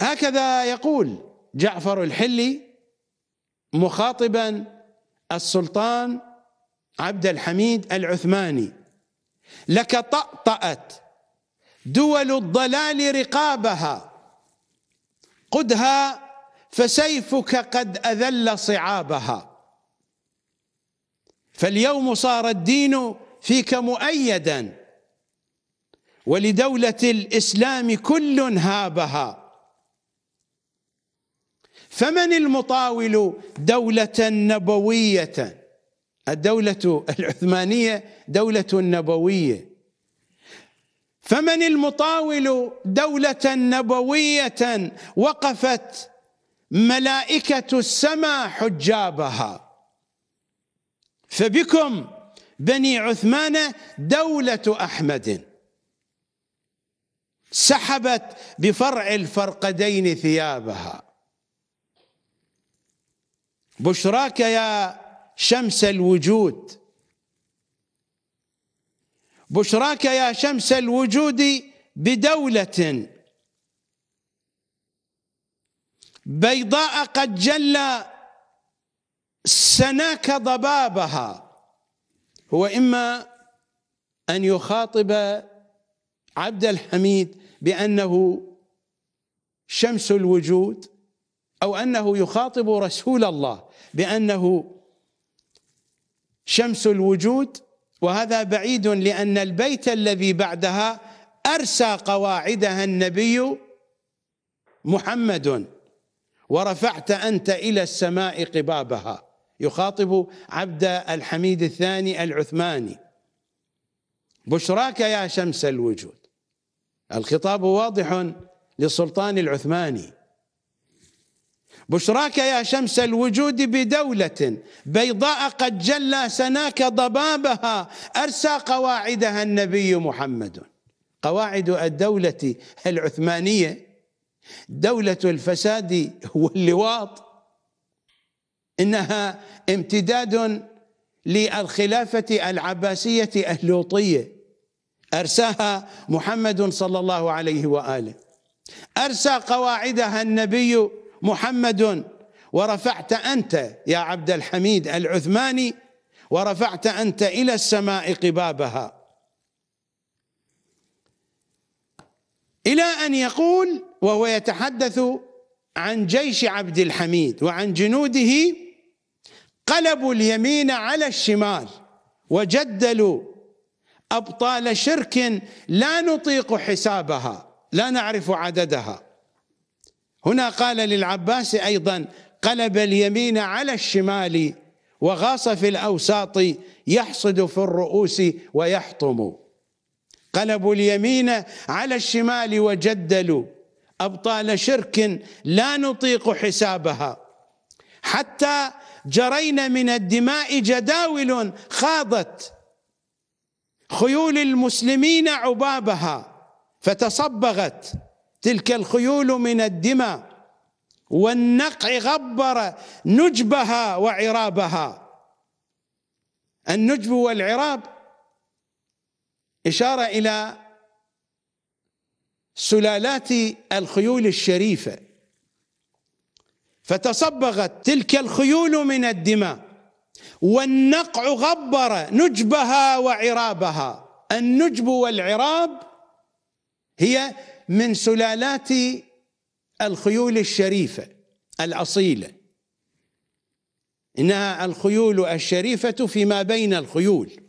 هكذا يقول جعفر الحلي مخاطبا السلطان عبد الحميد العثماني لك طأطأت دول الضلال رقابها قدها فسيفك قد أذل صعابها فاليوم صار الدين فيك مؤيدا ولدولة الإسلام كل هابها فمن المطاول دولة نبوية الدولة العثمانية دولة نبوية فمن المطاول دولة نبوية وقفت ملائكة السماء حجابها فبكم بني عثمان دولة أحمد سحبت بفرع الفرقدين ثيابها بشراك يا شمس الوجود بشراك يا شمس الوجود بدولة بيضاء قد جل سناك ضبابها هو إما أن يخاطب عبد الحميد بأنه شمس الوجود أو أنه يخاطب رسول الله بأنه شمس الوجود وهذا بعيد لأن البيت الذي بعدها أرسى قواعدها النبي محمد ورفعت أنت إلى السماء قبابها يخاطب عبد الحميد الثاني العثماني بشراك يا شمس الوجود الخطاب واضح للسلطان العثماني بشراك يا شمس الوجود بدولة بيضاء قد جلى سناك ضبابها أرسى قواعدها النبي محمد قواعد الدولة العثمانية دولة الفساد واللواط إنها امتداد للخلافة العباسية اللوطية أرساها محمد صلى الله عليه وآله أرسى قواعدها النبي محمد ورفعت أنت يا عبد الحميد العثماني ورفعت أنت إلى السماء قبابها إلى أن يقول وهو يتحدث عن جيش عبد الحميد وعن جنوده قلبوا اليمين على الشمال وجدلوا أبطال شرك لا نطيق حسابها لا نعرف عددها هنا قال للعباس أيضا قلب اليمين على الشمال وغاص في الأوساط يحصد في الرؤوس ويحطم قلبوا اليمين على الشمال وجدلوا أبطال شرك لا نطيق حسابها حتى جرينا من الدماء جداول خاضت خيول المسلمين عبابها فتصبغت تلك الخيول من الدماء والنقع غبر نجبها وعرابها النجب والعراب إشارة إلى سلالات الخيول الشريفة فتصبغت تلك الخيول من الدماء والنقع غبر نجبها وعرابها النجب والعراب هي من سلالات الخيول الشريفة الأصيلة إنها الخيول الشريفة فيما بين الخيول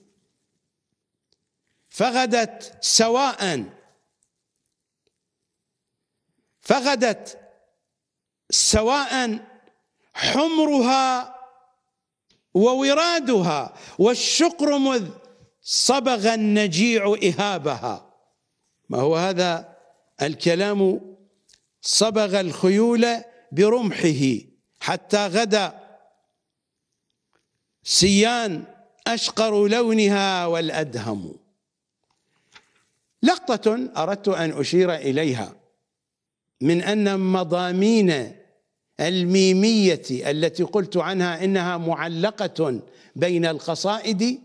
فغدت سواء فغدت سواء حمرها وورادها والشقرمذ صبغ النجيع إهابها ما هو هذا الكلام صبغ الخيول برمحه حتى غدا سيان أشقر لونها والأدهم لقطة أردت أن أشير إليها من أن مضامين الميمية التي قلت عنها إنها معلقة بين القصائد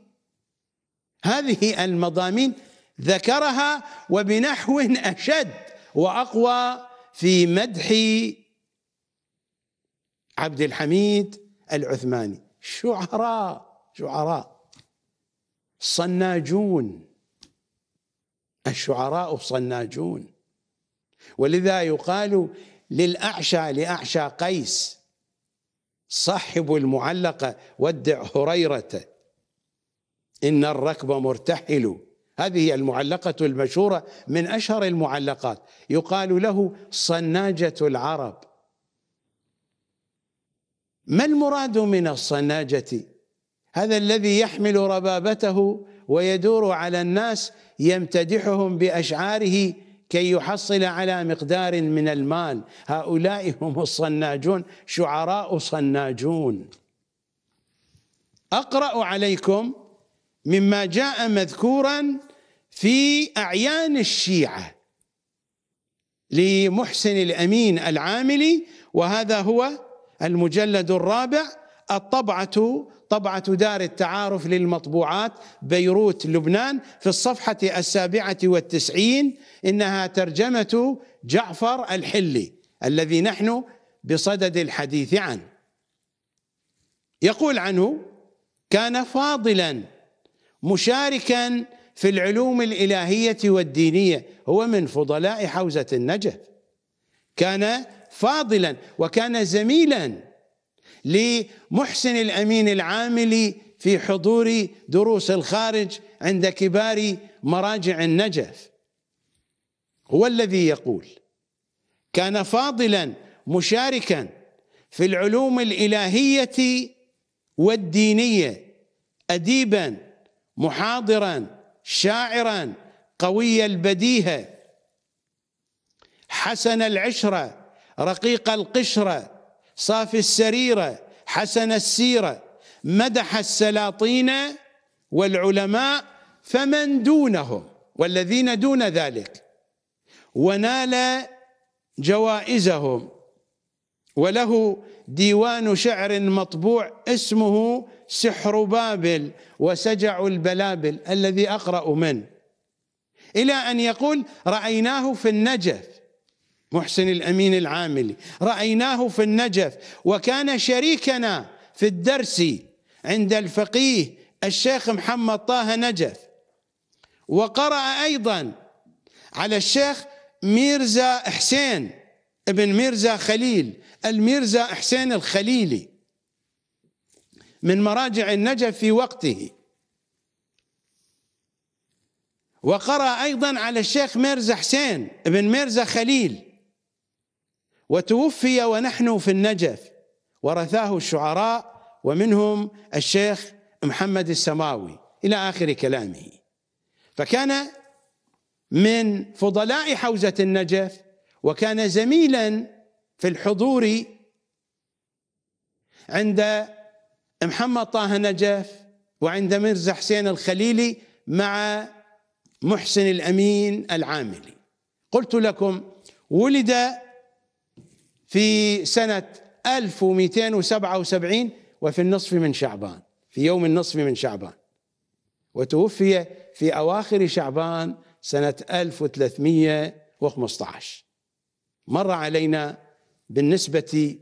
هذه المضامين ذكرها وبنحو أشد وأقوى في مدح عبد الحميد العثماني شعراء شعراء صناجون الشعراء صناجون ولذا يقال للأعشى لأعشى قيس صاحب المعلقة ودع هريرة إن الركب مرتحل هذه المعلقة المشهورة من أشهر المعلقات يقال له صناجة العرب ما المراد من الصناجة؟ هذا الذي يحمل ربابته ويدور على الناس يمتدحهم بأشعاره كي يحصل على مقدار من المال هؤلاء هم الصناجون شعراء صناجون أقرأ عليكم مما جاء مذكورا في أعيان الشيعة لمحسن الأمين العاملي وهذا هو المجلد الرابع الطبعة طبعة دار التعارف للمطبوعات بيروت لبنان في الصفحة السابعة والتسعين إنها ترجمة جعفر الحلي الذي نحن بصدد الحديث عنه يقول عنه كان فاضلا مشاركا في العلوم الإلهية والدينية هو من فضلاء حوزة النجف كان فاضلا وكان زميلا لمحسن الأمين العاملي في حضور دروس الخارج عند كبار مراجع النجف هو الذي يقول كان فاضلا مشاركا في العلوم الإلهية والدينية أديبا محاضرا شاعرا قوي البديهه حسن العشره رقيق القشره صافي السريره حسن السيره مدح السلاطين والعلماء فمن دونهم والذين دون ذلك ونال جوائزهم وله ديوان شعر مطبوع اسمه سحر بابل وسجع البلابل الذي أقرأ منه إلى أن يقول رأيناه في النجف محسن الأمين العاملي رأيناه في النجف وكان شريكنا في الدرس عند الفقيه الشيخ محمد طه نجف وقرأ أيضا على الشيخ ميرزا حسين ابن ميرزا خليل الميرزا حسين الخليلي من مراجع النجف في وقته وقرأ أيضا على الشيخ ميرزا حسين بن ميرزا خليل وتوفي ونحن في النجف ورثاه الشعراء ومنهم الشيخ محمد السماوي إلى آخر كلامه فكان من فضلاء حوزة النجف وكان زميلا في الحضور عند محمد طه نجف وعند مرزا حسين الخليلي مع محسن الامين العاملي قلت لكم ولد في سنه 1277 وفي النصف من شعبان في يوم النصف من شعبان وتوفي في اواخر شعبان سنه 1315 مر علينا بالنسبة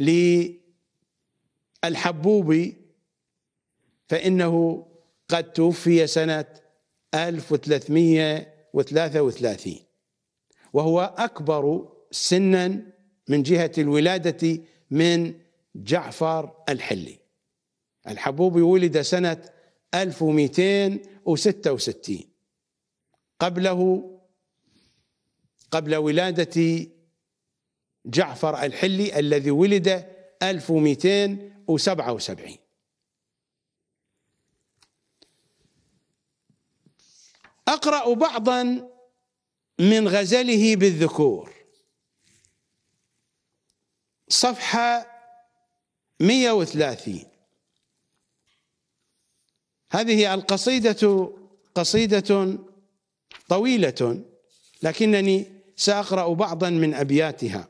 للحبوبي فإنه قد توفي سنة 1333 وهو أكبر سنا من جهة الولادة من جعفر الحلي الحبوبي ولد سنة 1266 قبله قبل ولادة جعفر الحلي الذي ولد 1277 أقرأ بعضا من غزله بالذكور صفحة 130 هذه القصيدة قصيدة طويلة لكنني سأقرأ بعضا من أبياتها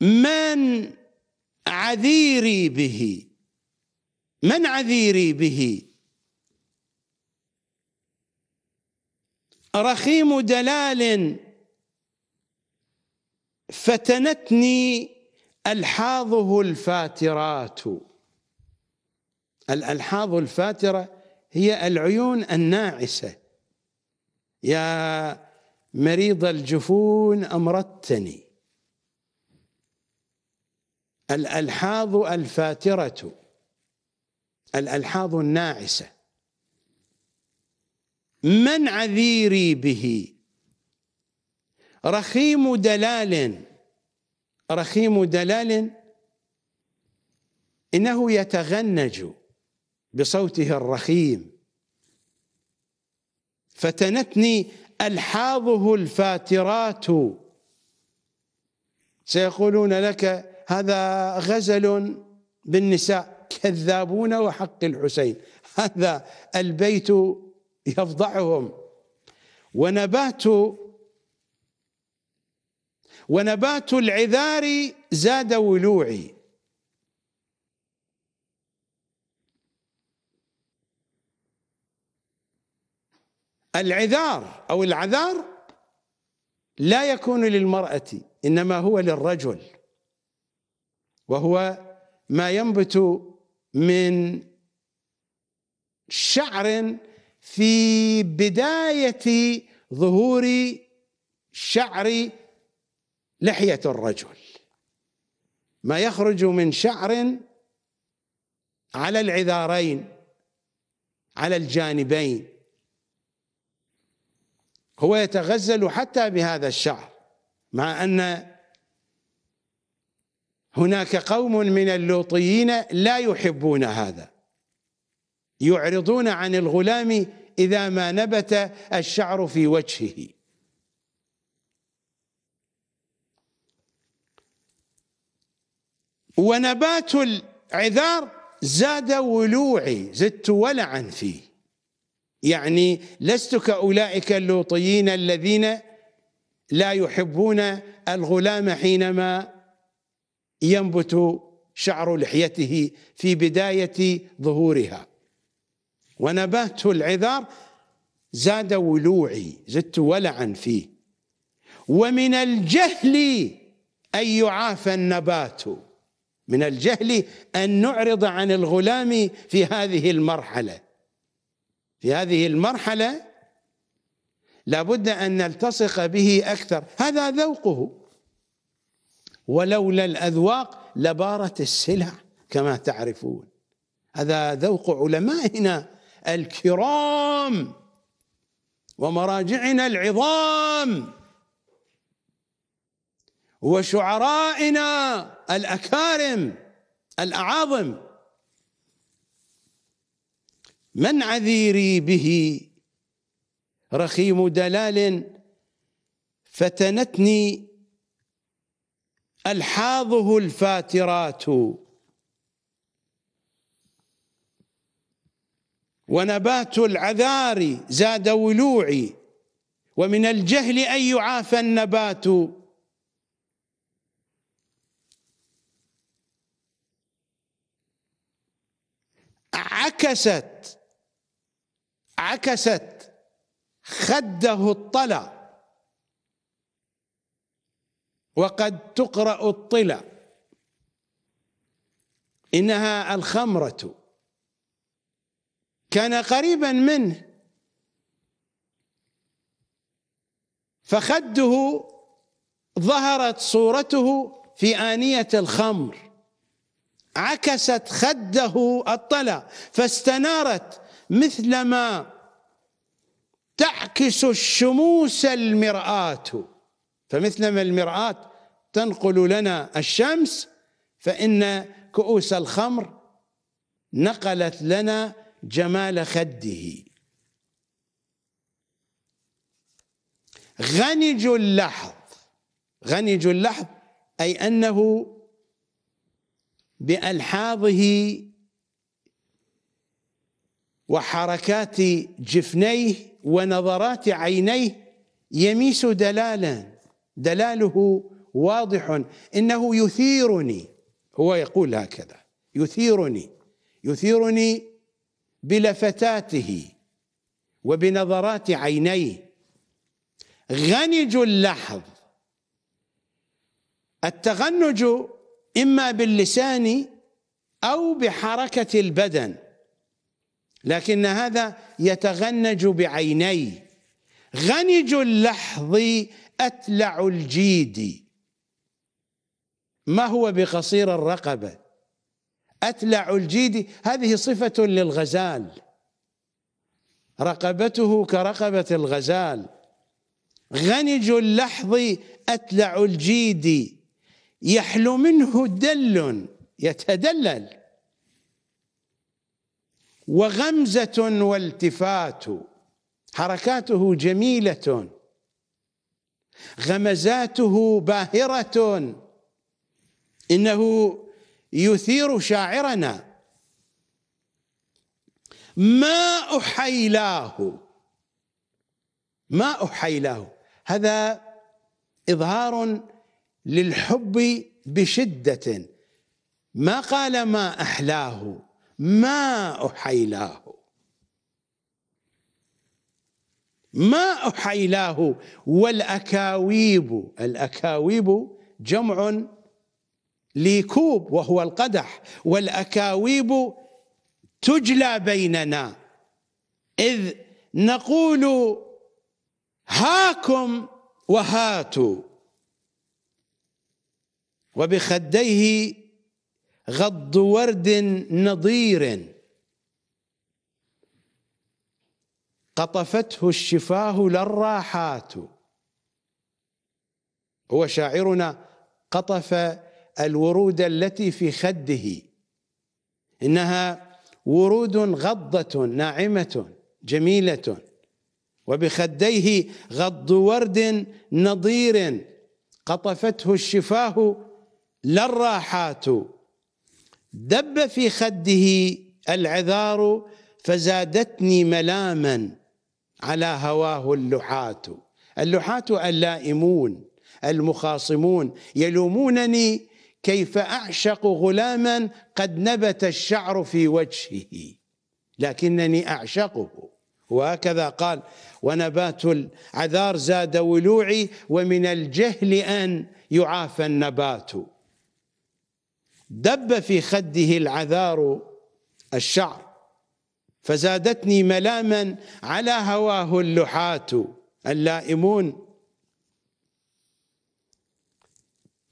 من عذيري به من عذيري به رخيم دلال فتنتني الحاظه الفاترات الالحاظ الفاتره هي العيون الناعسه يا مريض الجفون امرتني الألحاظ الفاترة الألحاظ الناعسة من عذيري به رخيم دلال رخيم دلال إنه يتغنج بصوته الرخيم فتنتني ألحاظه الفاترات سيقولون لك هذا غزل بالنساء كذابون وحق الحسين هذا البيت يفضحهم ونبات ونبات العذار زاد ولوعي العذار او العذار لا يكون للمراه انما هو للرجل وهو ما ينبت من شعر في بداية ظهور شعر لحية الرجل ما يخرج من شعر على العذارين على الجانبين هو يتغزل حتى بهذا الشعر مع أن هناك قوم من اللوطيين لا يحبون هذا يعرضون عن الغلام إذا ما نبت الشعر في وجهه ونبات العذار زاد ولوعي زدت ولعا فيه يعني لست كأولئك اللوطيين الذين لا يحبون الغلام حينما ينبت شعر لحيته في بداية ظهورها ونبات العذار زاد ولوعي زدت ولعا فيه ومن الجهل أن يعافى النبات من الجهل أن نعرض عن الغلام في هذه المرحلة في هذه المرحلة لابد أن نلتصق به أكثر هذا ذوقه ولولا الأذواق لبارت السلع كما تعرفون هذا ذوق علمائنا الكرام ومراجعنا العظام وشعرائنا الأكارم الأعاظم من عذيري به رخيم دلال فتنتني ألحاظه الفاترات ونبات العذار زاد ولوعي ومن الجهل أن يعافى النبات عكست عكست خده الطلق وقد تقرأ الطلا إنها الخمرة كان قريبا منه فخده ظهرت صورته في آنية الخمر عكست خده الطلا فاستنارت مثلما تعكس الشموس المرآة فمثلما المرآة تنقل لنا الشمس فإن كؤوس الخمر نقلت لنا جمال خده غنج اللحظ غنج اللحظ أي أنه بألحاظه وحركات جفنيه ونظرات عينيه يميس دلالا دلاله واضح انه يثيرني هو يقول هكذا يثيرني يثيرني بلفتاته وبنظرات عينيه غنج اللحظ التغنج اما باللسان او بحركه البدن لكن هذا يتغنج بعيني غنج اللحظ أتلع الجيد ما هو بقصير الرقبة أتلع الجيد هذه صفة للغزال رقبته كرقبة الغزال غنج اللحظ أتلع الجيد يحلو منه دل يتدلل وغمزة والتفات حركاته جميلة غمزاته باهرة إنه يثير شاعرنا ما أحيلاه ما أحيلاه هذا إظهار للحب بشدة ما قال ما أحلاه ما أحيلاه ما أحيلاه والأكاويب الأكاويب جمع ليكوب وهو القدح والأكاويب تجلى بيننا إذ نقول هاكم وهاتوا وبخديه غض ورد نضير قطفته الشفاه للراحات هو شاعرنا قطف الورود التي في خده إنها ورود غضة ناعمة جميلة وبخديه غض ورد نضير قطفته الشفاه للراحات دب في خده العذار فزادتني ملاما على هواه اللحاة اللحاة اللائمون المخاصمون يلومونني كيف أعشق غلاما قد نبت الشعر في وجهه لكنني أعشقه وهكذا قال ونبات العذار زاد ولوعي ومن الجهل أن يعافى النبات دب في خده العذار الشعر فزادتني ملاما على هواه اللحاة اللائمون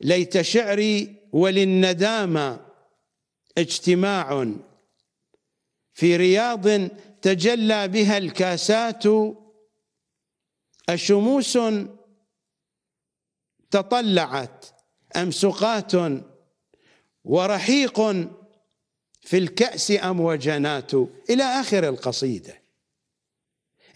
ليت شعري وللندامة اجتماع في رياض تجلى بها الكاسات أشموس تطلعت أم سقات ورحيق في الكأس أموجنات إلى آخر القصيدة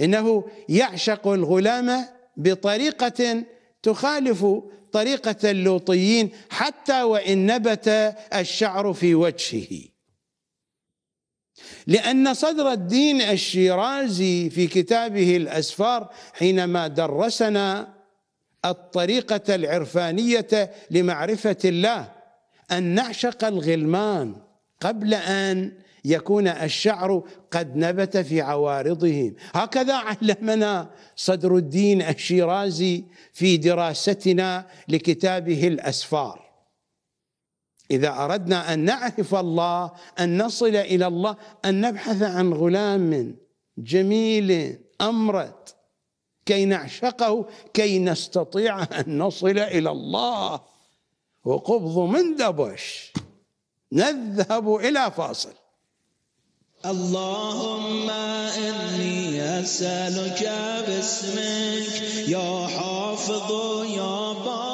إنه يعشق الغلام بطريقة تخالف طريقة اللوطيين حتى وإن نبت الشعر في وجهه لأن صدر الدين الشيرازي في كتابه الأسفار حينما درسنا الطريقة العرفانية لمعرفة الله أن نعشق الغلمان قبل ان يكون الشعر قد نبت في عوارضهم هكذا علمنا صدر الدين الشيرازي في دراستنا لكتابه الاسفار اذا اردنا ان نعرف الله ان نصل الى الله ان نبحث عن غلام جميل امرت كي نعشقه كي نستطيع ان نصل الى الله وقبض مندبش نذهب إلى فاصل اللهم إني أسألك باسمك يا حافظ يا بار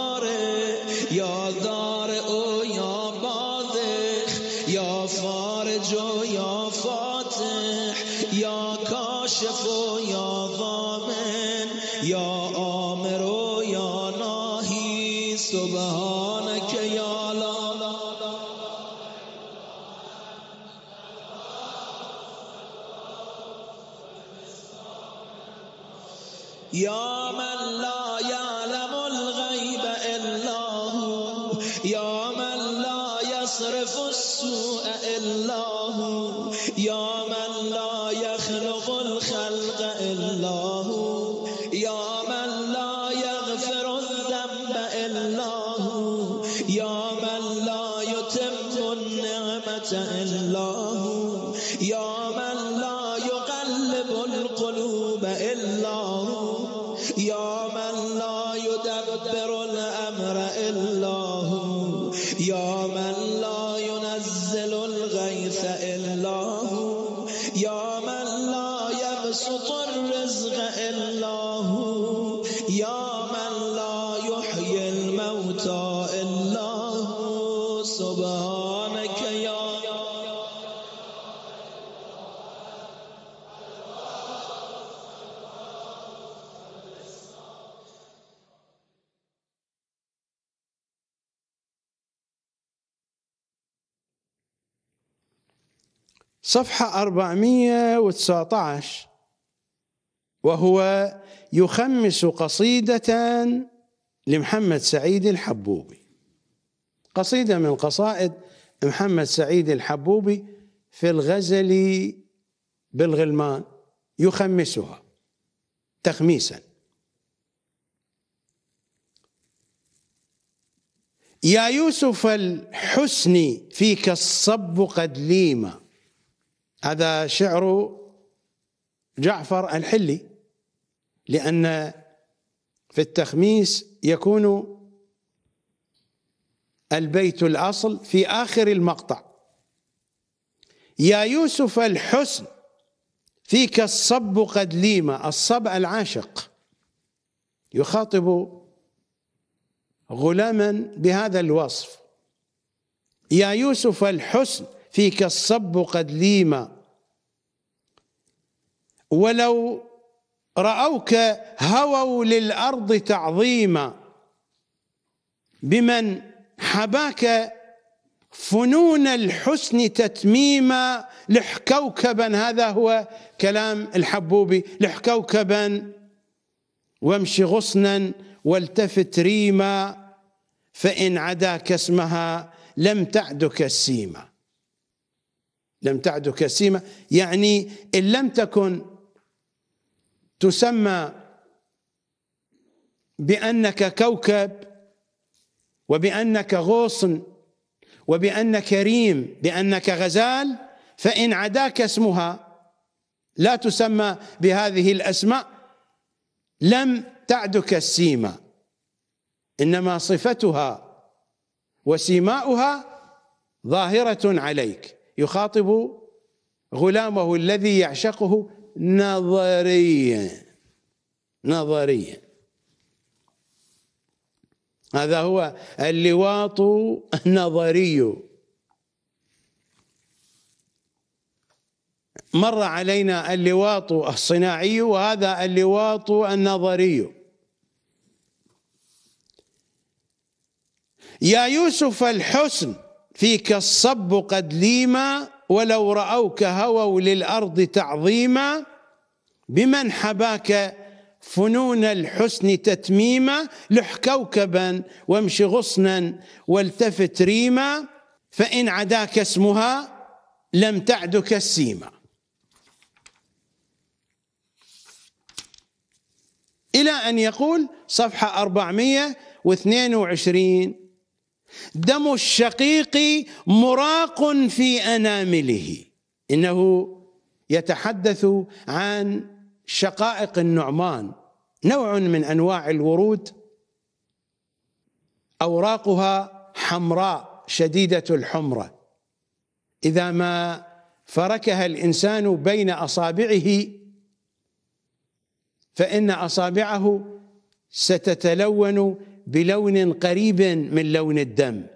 صفحة 419 وهو يخمس قصيدة لمحمد سعيد الحبوبي قصيدة من قصائد محمد سعيد الحبوبي في الغزل بالغلمان يخمسها تخميسا يا يوسف الحسن فيك الصب قد ليما هذا شعر جعفر الحلي لأن في التخميس يكون البيت الأصل في آخر المقطع يا يوسف الحسن فيك الصب قد ليم الصب العاشق يخاطب غلاما بهذا الوصف يا يوسف الحسن فيك الصب قد ليم ولو رأوك هووا للأرض تعظيما بمن حباك فنون الحسن تتميما لح كوكبا هذا هو كلام الحبوبي لح كوكبا وامش غصنا والتفت ريما فإن عداك اسمها لم تعدك السيما لم تعدك السيما يعني إن لم تكن تسمى بأنك كوكب وبأنك غصن وبأنك ريم بأنك غزال فإن عداك اسمها لا تسمى بهذه الأسماء لم تعدك السيما إنما صفتها وسيماؤها ظاهرة عليك يخاطب غلامه الذي يعشقه نظرية نظرية هذا هو اللواط النظري مر علينا اللواط الصناعي وهذا اللواط النظري يا يوسف الحسن فيك الصب قد ليما ولو رأوك هووا للأرض تعظيما بمن حباك فنون الحسن تتميما لح كوكبا وامش غصنا والتفت ريما فإن عداك اسمها لم تعدك السيما إلى أن يقول صفحة 422 دم الشقيق مراق في انامله انه يتحدث عن شقائق النعمان نوع من انواع الورود اوراقها حمراء شديده الحمره اذا ما فركها الانسان بين اصابعه فان اصابعه ستتلون بلون قريب من لون الدم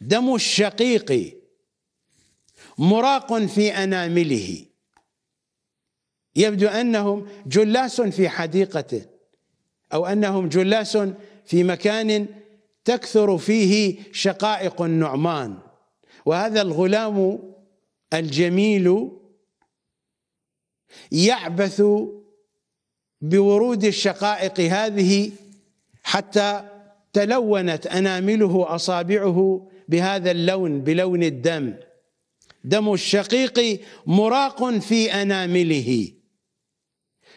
دم الشقيق مراق في انامله يبدو انهم جلاس في حديقه او انهم جلاس في مكان تكثر فيه شقائق النعمان وهذا الغلام الجميل يعبث بورود الشقائق هذه حتى تلونت انامله اصابعه بهذا اللون بلون الدم دم الشقيق مراق في انامله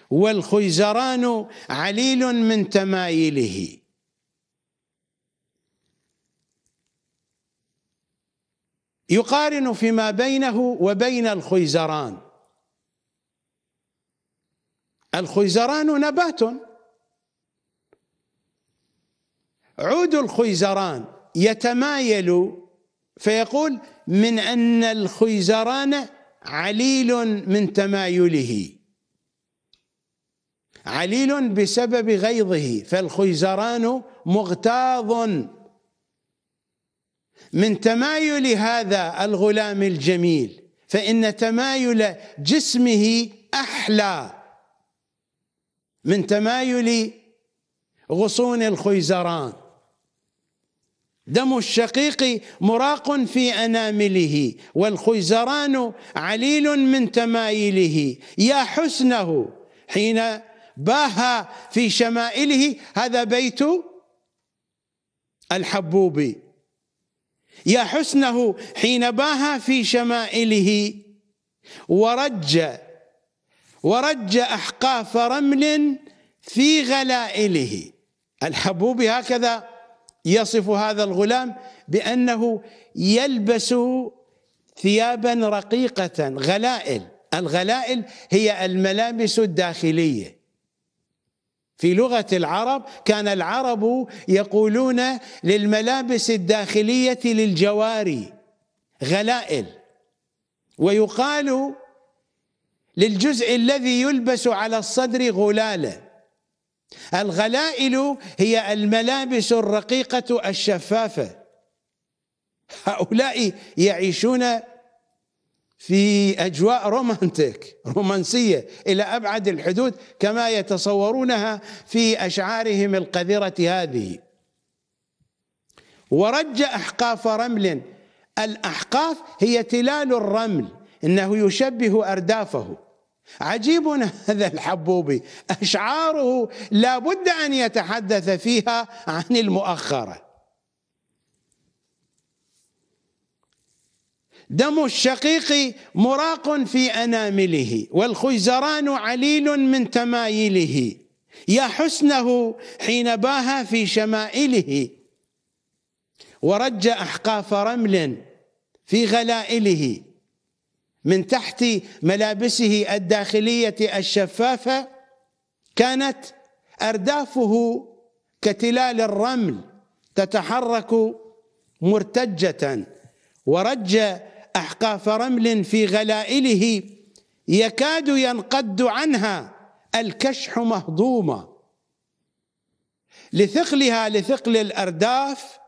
والخيزران عليل من تمايله يقارن فيما بينه وبين الخيزران الخيزران نبات عود الخيزران يتمايل فيقول من أن الخيزران عليل من تمايله عليل بسبب غيظه فالخيزران مغتاظ من تمايل هذا الغلام الجميل فإن تمايل جسمه أحلى من تمايل غصون الخيزران دم الشقيق مراق في أنامله والخيزران عليل من تمايله يا حسنه حين باها في شمائله هذا بيت الحبوبي يا حسنه حين باها في شمائله ورج ورج أحقاف رمل في غلائله الحبوب هكذا يصف هذا الغلام بأنه يلبس ثيابا رقيقة غلائل الغلائل هي الملابس الداخلية في لغة العرب كان العرب يقولون للملابس الداخلية للجواري غلائل ويقال للجزء الذي يلبس على الصدر غلاله الغلائل هي الملابس الرقيقة الشفافة هؤلاء يعيشون في أجواء رومانتيك رومانسية إلى أبعد الحدود كما يتصورونها في أشعارهم القذرة هذه ورج أحقاف رمل الأحقاف هي تلال الرمل إنه يشبه أردافه عجيب هذا الحبوبي أشعاره لا بد أن يتحدث فيها عن المؤخرة دم الشقيق مراق في أنامله والخيزران عليل من تمايله يا حسنه حين باها في شمائله ورج أحقاف رمل في غلائله من تحت ملابسه الداخليه الشفافه كانت اردافه كتلال الرمل تتحرك مرتجه ورج احقاف رمل في غلائله يكاد ينقد عنها الكشح مهضومه لثقلها لثقل الارداف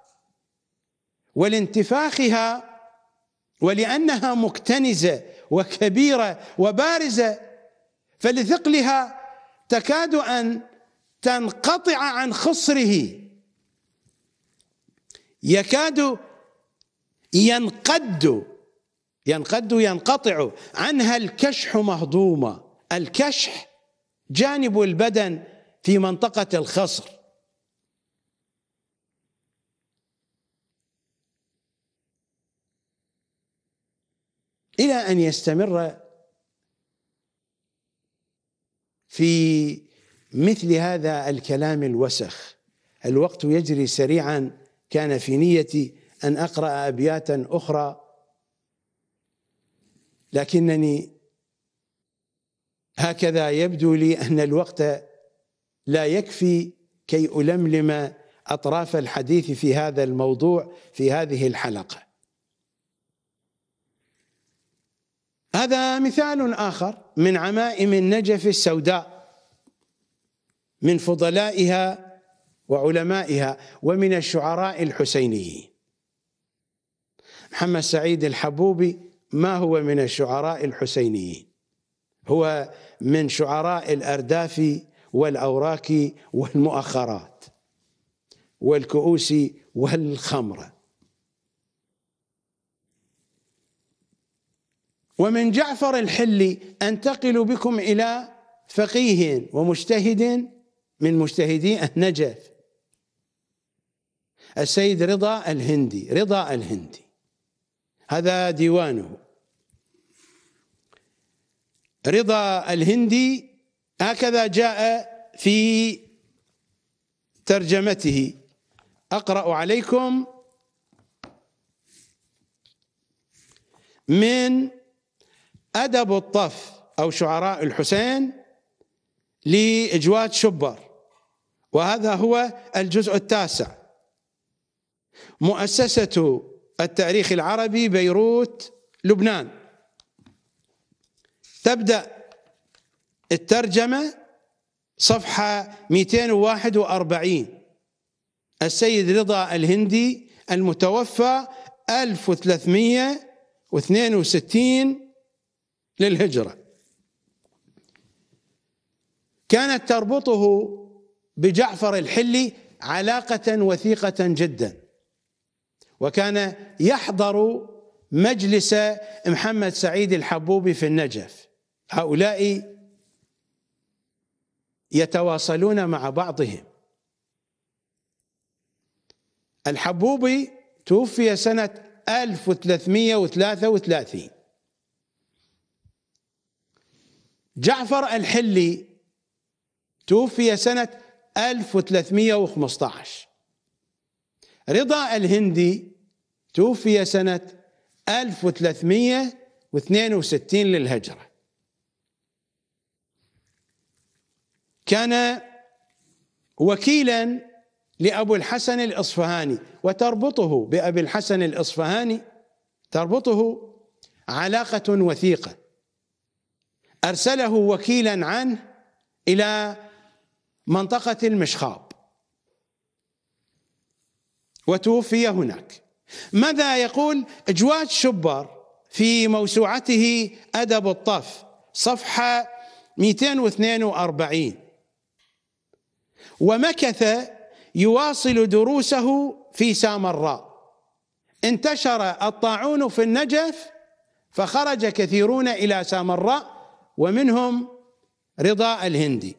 ولانتفاخها ولأنها مكتنزة وكبيرة وبارزة فلثقلها تكاد أن تنقطع عن خصره يكاد ينقد ينقد ينقطع عنها الكشح مهضومة الكشح جانب البدن في منطقة الخصر الى ان يستمر في مثل هذا الكلام الوسخ الوقت يجري سريعا كان في نيتي ان اقرا ابياتا اخرى لكنني هكذا يبدو لي ان الوقت لا يكفي كي الملم اطراف الحديث في هذا الموضوع في هذه الحلقه هذا مثال آخر من عمائم النجف السوداء من فضلائها وعلمائها ومن الشعراء الحسينيين محمد سعيد الحبوبي ما هو من الشعراء الحسينيين هو من شعراء الأرداف والأوراق والمؤخرات والكؤوس والخمره ومن جعفر الحلي أنتقل بكم إلى فقيه ومجتهد من مجتهدي النجف السيد رضا الهندي رضا الهندي هذا ديوانه رضا الهندي هكذا جاء في ترجمته أقرأ عليكم من أدب الطف أو شعراء الحسين لإجواد شبر وهذا هو الجزء التاسع مؤسسة التاريخ العربي بيروت لبنان تبدأ الترجمة صفحة 241 السيد رضا الهندي المتوفى 1362 للهجرة كانت تربطه بجعفر الحلي علاقة وثيقة جدا وكان يحضر مجلس محمد سعيد الحبوبي في النجف هؤلاء يتواصلون مع بعضهم الحبوبي توفي سنة 1333 جعفر الحلي توفي سنة 1315 رضا الهندي توفي سنة 1362 للهجرة كان وكيلا لأبو الحسن الإصفهاني وتربطه بأبي الحسن الإصفهاني تربطه علاقة وثيقة أرسله وكيلا عنه إلى منطقة المشخاب وتوفي هناك ماذا يقول جواد شبر في موسوعته أدب الطف صفحة 242 ومكث يواصل دروسه في سامراء انتشر الطاعون في النجف فخرج كثيرون إلى سامراء ومنهم رضا الهندي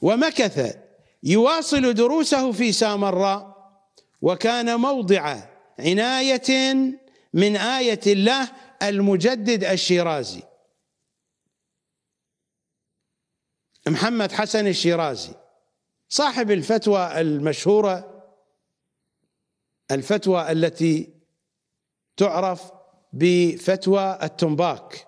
ومكث يواصل دروسه في سامراء وكان موضع عناية من آية الله المجدد الشيرازي محمد حسن الشيرازي صاحب الفتوى المشهورة الفتوى التي تعرف بفتوى التنباك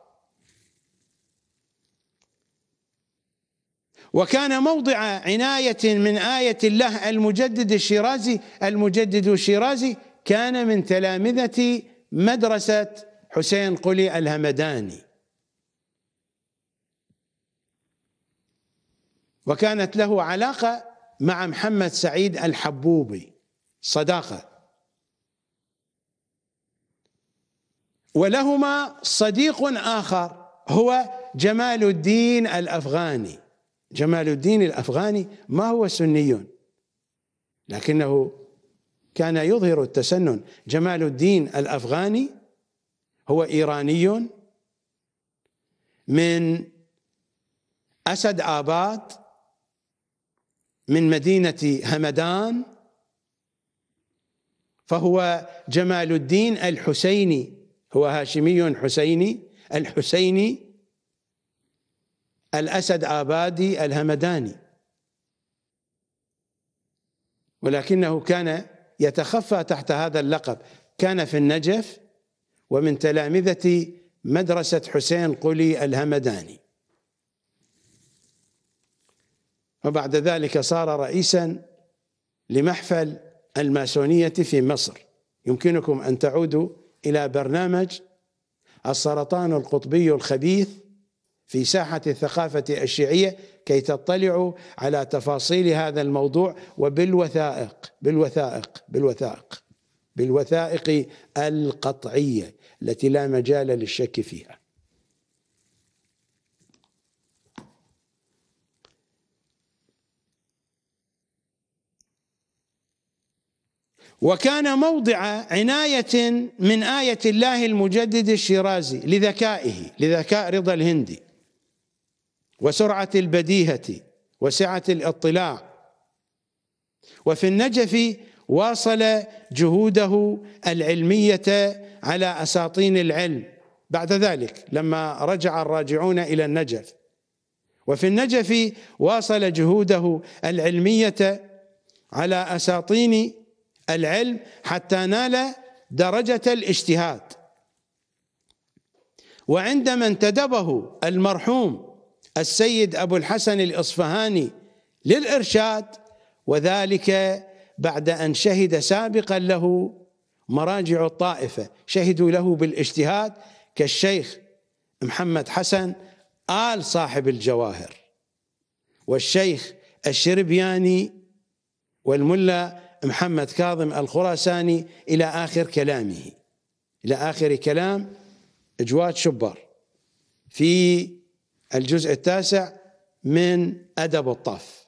وكان موضع عناية من آية الله المجدد الشيرازي المجدد الشيرازي كان من تلامذة مدرسة حسين قلي الهمداني وكانت له علاقة مع محمد سعيد الحبوبي صداقة ولهما صديق آخر هو جمال الدين الأفغاني جمال الدين الأفغاني ما هو سني لكنه كان يظهر التسنن جمال الدين الأفغاني هو إيراني من أسد آباد من مدينة همدان فهو جمال الدين الحسيني هو هاشمي حسيني الحسيني الأسد آبادي الهمداني ولكنه كان يتخفى تحت هذا اللقب كان في النجف ومن تلامذة مدرسة حسين قلي الهمداني وبعد ذلك صار رئيسا لمحفل الماسونية في مصر يمكنكم أن تعودوا إلى برنامج السرطان القطبي الخبيث في ساحة الثقافة الشيعية كي تطلعوا على تفاصيل هذا الموضوع وبالوثائق بالوثائق بالوثائق بالوثائق القطعية التي لا مجال للشك فيها وكان موضع عناية من آية الله المجدد الشيرازي لذكائه لذكاء رضا الهندي وسرعة البديهة وسعة الاطلاع وفي النجف واصل جهوده العلمية على أساطين العلم بعد ذلك لما رجع الراجعون إلى النجف وفي النجف واصل جهوده العلمية على أساطين العلم حتى نال درجة الاجتهاد وعندما انتدبه المرحوم السيد أبو الحسن الإصفهاني للإرشاد وذلك بعد أن شهد سابقا له مراجع الطائفة شهدوا له بالاجتهاد كالشيخ محمد حسن آل صاحب الجواهر والشيخ الشربياني والملا محمد كاظم الخراساني إلى آخر كلامه إلى آخر كلام جواد شبر في الجزء التاسع من أدب الطف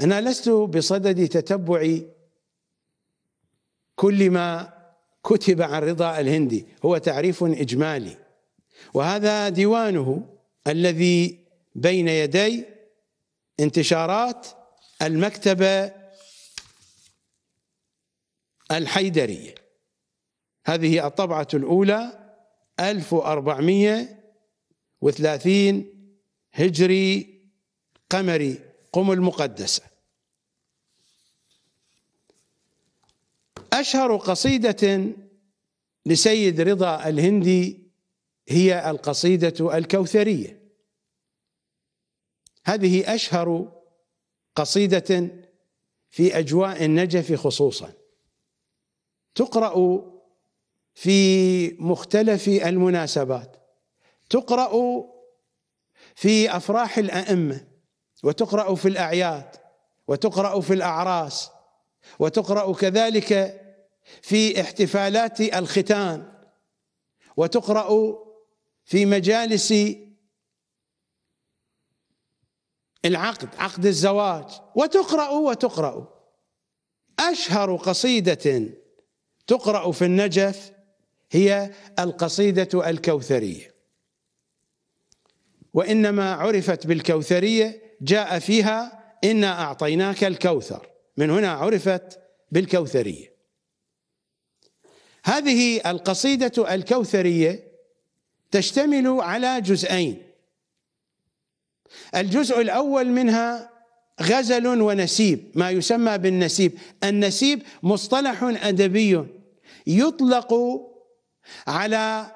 أنا لست بصدد تتبع كل ما كتب عن رضا الهندي هو تعريف إجمالي وهذا ديوانه الذي بين يدي انتشارات المكتبة الحيدرية هذه الطبعة الأولى 1430 هجري قمري قم المقدسة أشهر قصيدة لسيد رضا الهندي هي القصيدة الكوثرية هذه أشهر قصيدة في أجواء النجف خصوصاً تقرأ في مختلف المناسبات تقرأ في أفراح الأئمة وتقرأ في الأعياد وتقرأ في الأعراس وتقرأ كذلك في احتفالات الختان وتقرأ في مجالس العقد عقد الزواج وتقرأ وتقرأ أشهر قصيدة تقرأ في النجف هي القصيدة الكوثرية وإنما عرفت بالكوثرية جاء فيها إنا أعطيناك الكوثر من هنا عرفت بالكوثرية هذه القصيدة الكوثرية تشتمل على جزئين الجزء الأول منها غزل ونسيب ما يسمى بالنسيب النسيب مصطلح ادبي يطلق على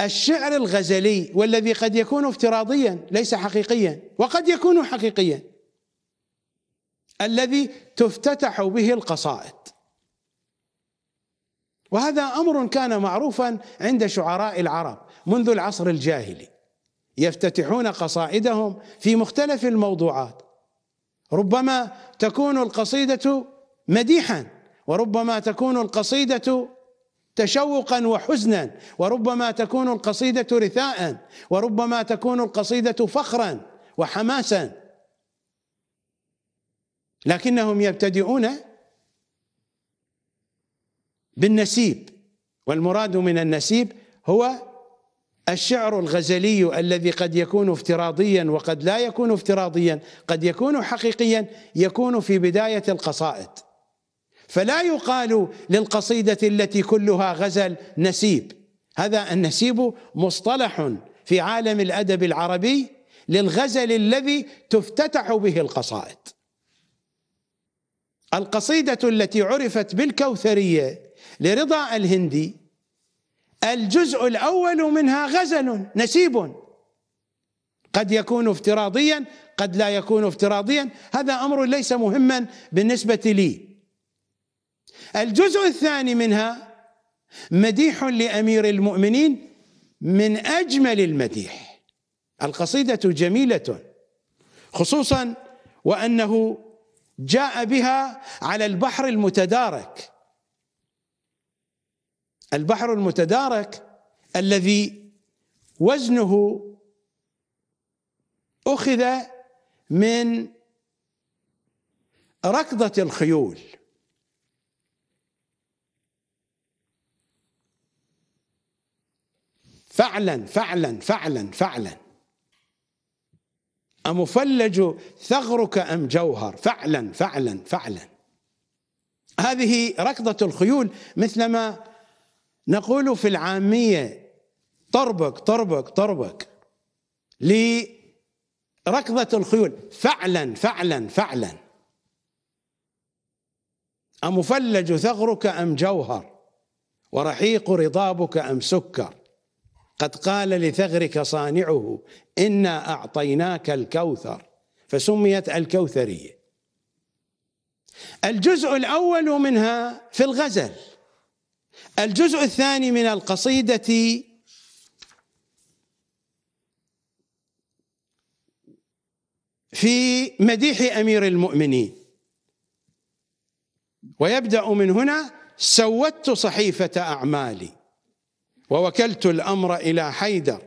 الشعر الغزلي والذي قد يكون افتراضيا ليس حقيقيا وقد يكون حقيقيا الذي تفتتح به القصائد وهذا امر كان معروفا عند شعراء العرب منذ العصر الجاهلي يفتتحون قصائدهم في مختلف الموضوعات ربما تكون القصيدة مديحا وربما تكون القصيدة تشوقا وحزنا وربما تكون القصيدة رثاء وربما تكون القصيدة فخرا وحماسا لكنهم يبتدئون بالنسيب والمراد من النسيب هو الشعر الغزلي الذي قد يكون افتراضيا وقد لا يكون افتراضيا قد يكون حقيقيا يكون في بدايه القصائد فلا يقال للقصيده التي كلها غزل نسيب هذا النسيب مصطلح في عالم الادب العربي للغزل الذي تفتتح به القصائد القصيده التي عرفت بالكوثريه لرضا الهندي الجزء الاول منها غزل نسيب قد يكون افتراضيا قد لا يكون افتراضيا هذا امر ليس مهما بالنسبه لي الجزء الثاني منها مديح لامير المؤمنين من اجمل المديح القصيده جميله خصوصا وانه جاء بها على البحر المتدارك البحر المتدارك الذي وزنه أخذ من ركضة الخيول فعلا فعلا فعلا فعلا أمفلج ثغرك أم جوهر فعلا فعلا فعلا هذه ركضة الخيول مثلما نقول في العامية طربك طربك طربك لركضة الخيول فعلا فعلا فعلا أمفلج ثغرك أم جوهر ورحيق رضابك أم سكر قد قال لثغرك صانعه إنا أعطيناك الكوثر فسميت الكوثرية الجزء الأول منها في الغزل الجزء الثاني من القصيدة في مديح أمير المؤمنين ويبدأ من هنا سودت صحيفة أعمالي ووكلت الأمر إلى حيدر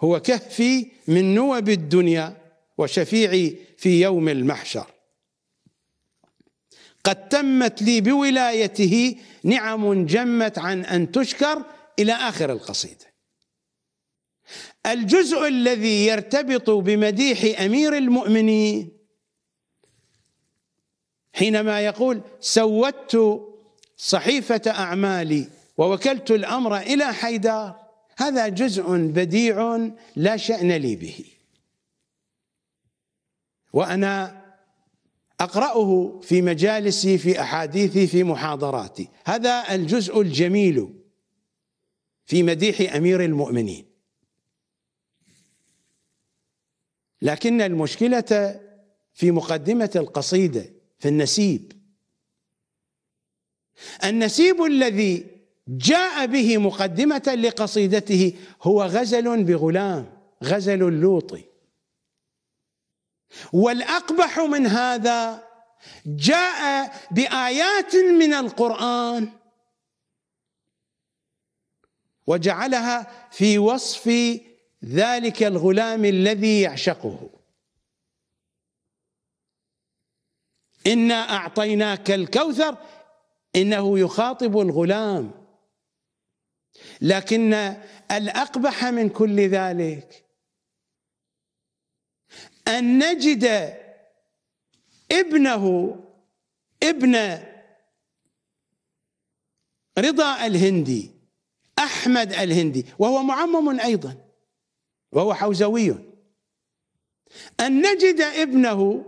هو كهفي من نوب الدنيا وشفيعي في يوم المحشر قد تمت لي بولايته نعم جمت عن ان تشكر الى اخر القصيده. الجزء الذي يرتبط بمديح امير المؤمنين حينما يقول سودت صحيفه اعمالي ووكلت الامر الى حيدر هذا جزء بديع لا شان لي به. وانا اقراه في مجالسي في احاديثي في محاضراتي هذا الجزء الجميل في مديح امير المؤمنين لكن المشكله في مقدمه القصيده في النسيب النسيب الذي جاء به مقدمه لقصيدته هو غزل بغلام غزل اللوطي والاقبح من هذا جاء بايات من القران وجعلها في وصف ذلك الغلام الذي يعشقه انا اعطيناك الكوثر انه يخاطب الغلام لكن الاقبح من كل ذلك ان نجد ابنه ابن رضا الهندي احمد الهندي وهو معمم ايضا وهو حوزوي ان نجد ابنه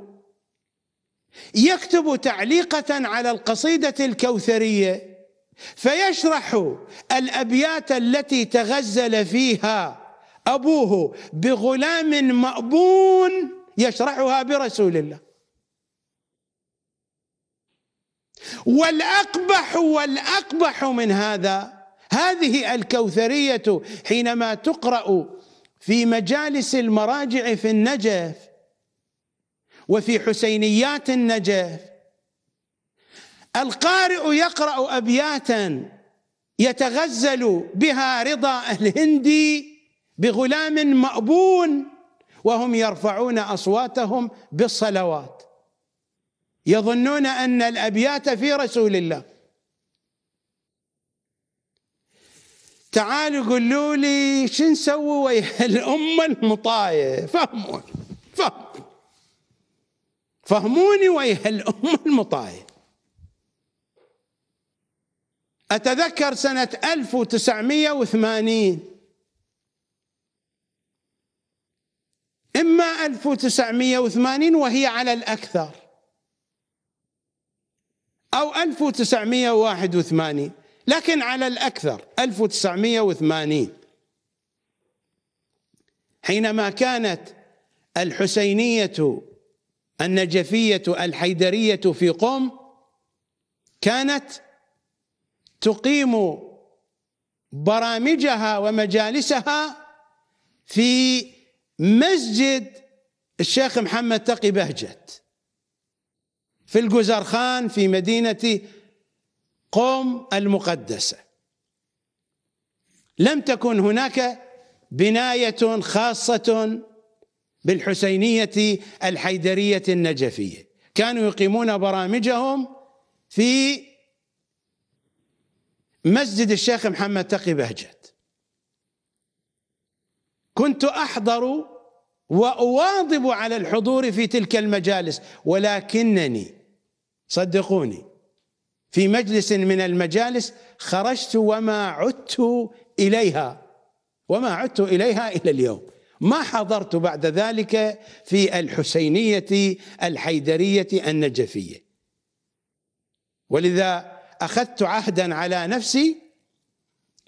يكتب تعليقه على القصيده الكوثريه فيشرح الابيات التي تغزل فيها ابوه بغلام مأبون يشرحها برسول الله والاقبح والاقبح من هذا هذه الكوثريه حينما تقرا في مجالس المراجع في النجف وفي حسينيات النجف القارئ يقرا ابياتا يتغزل بها رضا الهندي بغلام مأبون وهم يرفعون أصواتهم بالصلوات يظنون أن الأبيات في رسول الله تعالوا قولوا لي شو نسوي ويا الأمة المطاية فهموني فهموني, فهموني ويا الأمة المطاية أتذكر سنة 1980 إما 1980 وهي على الأكثر أو 1981 لكن على الأكثر 1980 حينما كانت الحسينية النجفية الحيدرية في قم كانت تقيم برامجها ومجالسها في مسجد الشيخ محمد تقي بهجت في الجزرخان في مدينة قوم المقدسة لم تكن هناك بناية خاصة بالحسينية الحيدرية النجفية كانوا يقيمون برامجهم في مسجد الشيخ محمد تقي بهجت كنت أحضر واواظب على الحضور في تلك المجالس ولكنني صدقوني في مجلس من المجالس خرجت وما عدت اليها وما عدت اليها الى اليوم ما حضرت بعد ذلك في الحسينيه الحيدريه النجفيه ولذا اخذت عهدا على نفسي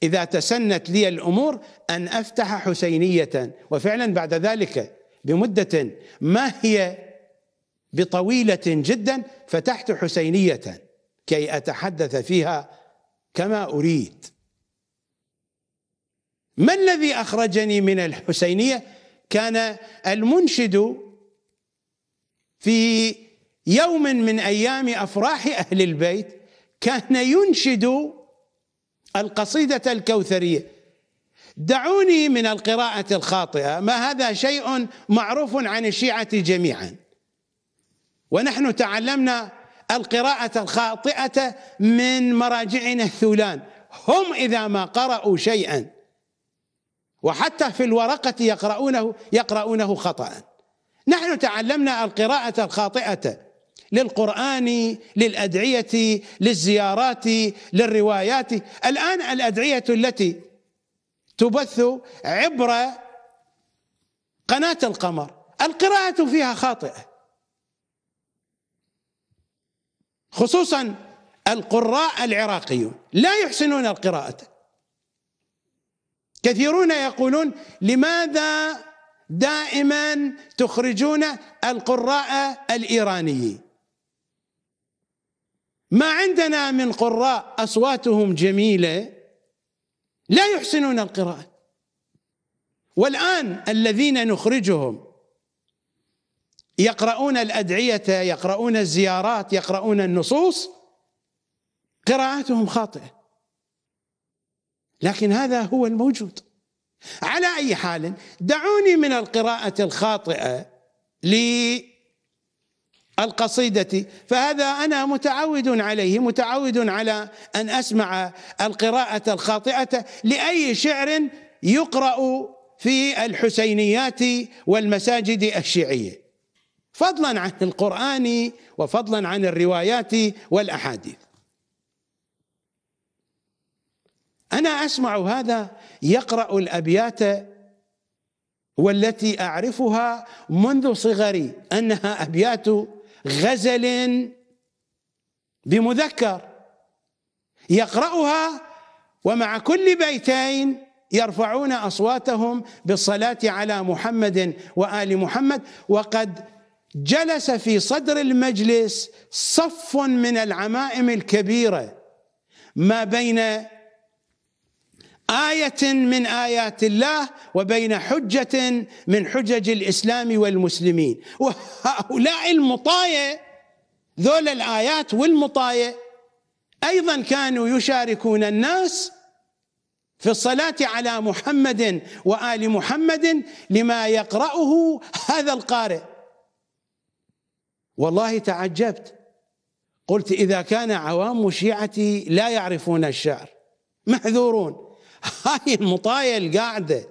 إذا تسنت لي الأمور أن أفتح حسينية وفعلا بعد ذلك بمدة ما هي بطويلة جدا فتحت حسينية كي أتحدث فيها كما أريد ما الذي أخرجني من الحسينية كان المنشد في يوم من أيام أفراح أهل البيت كان ينشد القصيدة الكوثرية دعوني من القراءة الخاطئة ما هذا شيء معروف عن الشيعة جميعا ونحن تعلمنا القراءة الخاطئة من مراجعنا الثولان هم إذا ما قرأوا شيئا وحتى في الورقة يقرؤونه يقرؤونه خطأ نحن تعلمنا القراءة الخاطئة للقرآن للأدعية للزيارات للروايات الآن الأدعية التي تبث عبر قناة القمر القراءة فيها خاطئة خصوصا القراء العراقيون لا يحسنون القراءة كثيرون يقولون لماذا دائما تخرجون القراء الإيرانيين ما عندنا من قراء اصواتهم جميله لا يحسنون القراءه والان الذين نخرجهم يقرؤون الادعيه يقرؤون الزيارات يقرؤون النصوص قراءاتهم خاطئه لكن هذا هو الموجود على اي حال دعوني من القراءه الخاطئه لي القصيدة فهذا أنا متعود عليه متعود على أن أسمع القراءة الخاطئة لأي شعر يقرأ في الحسينيات والمساجد الشيعية فضلا عن القرآن وفضلا عن الروايات والأحاديث أنا أسمع هذا يقرأ الأبيات والتي أعرفها منذ صغري أنها أبيات غزل بمذكر يقرأها ومع كل بيتين يرفعون أصواتهم بالصلاة على محمد وآل محمد وقد جلس في صدر المجلس صف من العمائم الكبيرة ما بين آية من آيات الله وبين حجة من حجج الإسلام والمسلمين وهؤلاء المطاية ذول الآيات والمطاية أيضا كانوا يشاركون الناس في الصلاة على محمد وآل محمد لما يقرأه هذا القارئ والله تعجبت قلت إذا كان عوام شيعتي لا يعرفون الشعر محذورون هاي المطايل القاعدة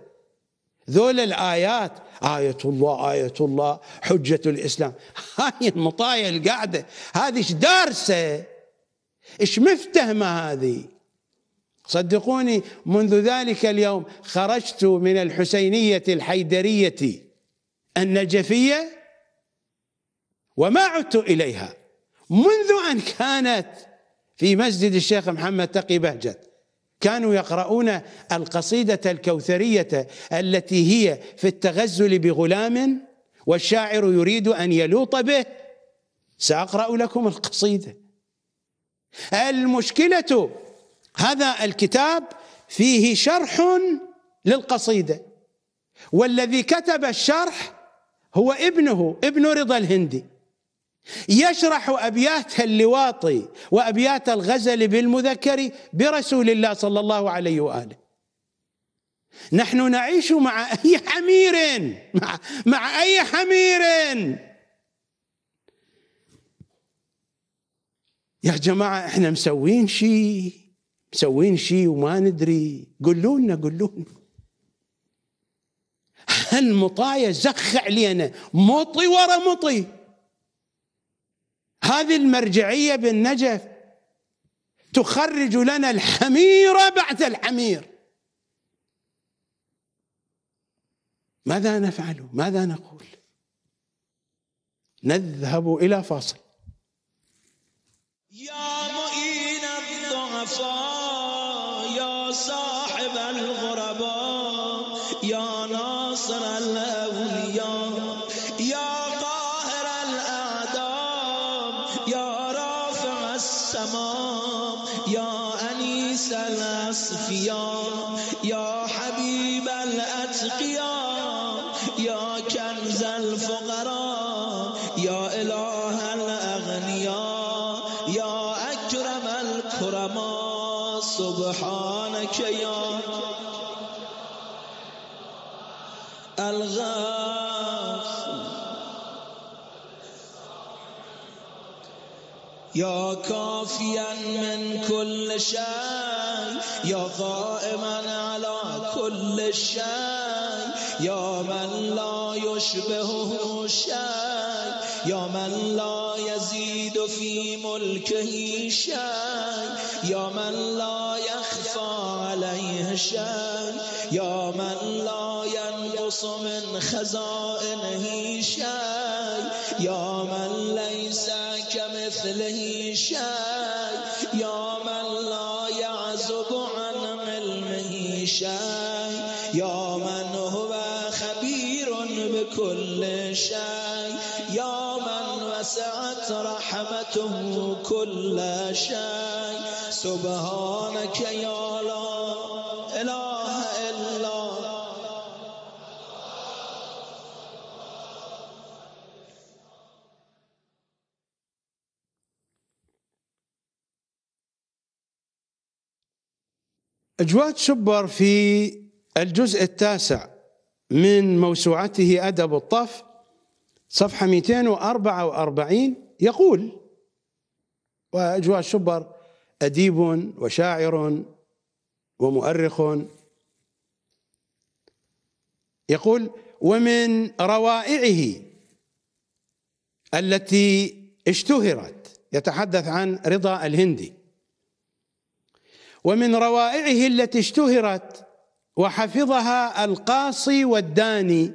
ذول الآيات آية الله آية الله حجة الإسلام هاي المطايل القاعدة هذه ايش دارسة ايش مفتهمة هذه صدقوني منذ ذلك اليوم خرجت من الحسينية الحيدرية النجفية وما عدت إليها منذ أن كانت في مسجد الشيخ محمد تقي بهجت كانوا يقرؤون القصيدة الكوثرية التي هي في التغزل بغلام والشاعر يريد أن يلوط به سأقرأ لكم القصيدة المشكلة هذا الكتاب فيه شرح للقصيدة والذي كتب الشرح هو ابنه ابن رضا الهندي يشرح ابيات اللواطي وابيات الغزل بالمذكر برسول الله صلى الله عليه واله نحن نعيش مع اي حمير مع, مع اي حمير يا جماعه احنا مسوين شيء مسوين شيء وما ندري قولوا لنا قولوا لنا هالمطايه زخ علينا مطي ورا مطي هذه المرجعية بالنجف تخرج لنا الحمير بعد الحمير ماذا نفعل ماذا نقول نذهب إلى فاصل يا مؤين الضعفاء يا صاحب الغرباء يا ناصر الأولياء الأصفيا يا حبيب الأتقيا يا كنز الفقراء يا اله الاغنياء يا أكرم الكرماء سبحانك يا الغاف يا كافيا من كل شيء یا قائما علی کل شیء یا من لا یشبهه شیء یا من لا یزید فی ملکه شیء یا من لا یخفی علیه شیء یا من لا ینقص من خزائنه شیء یا من لیس کمثله شیء كل شيء يا من وسعت رحمته كل شيء سبحانك يا لا إله إلا أجواد شبر في الجزء التاسع من موسوعته أدب الطف صفحة 244 يقول وجواد شبر أديب وشاعر ومؤرخ يقول ومن روائعه التي اشتهرت يتحدث عن رضا الهندي ومن روائعه التي اشتهرت وحفظها القاصي والداني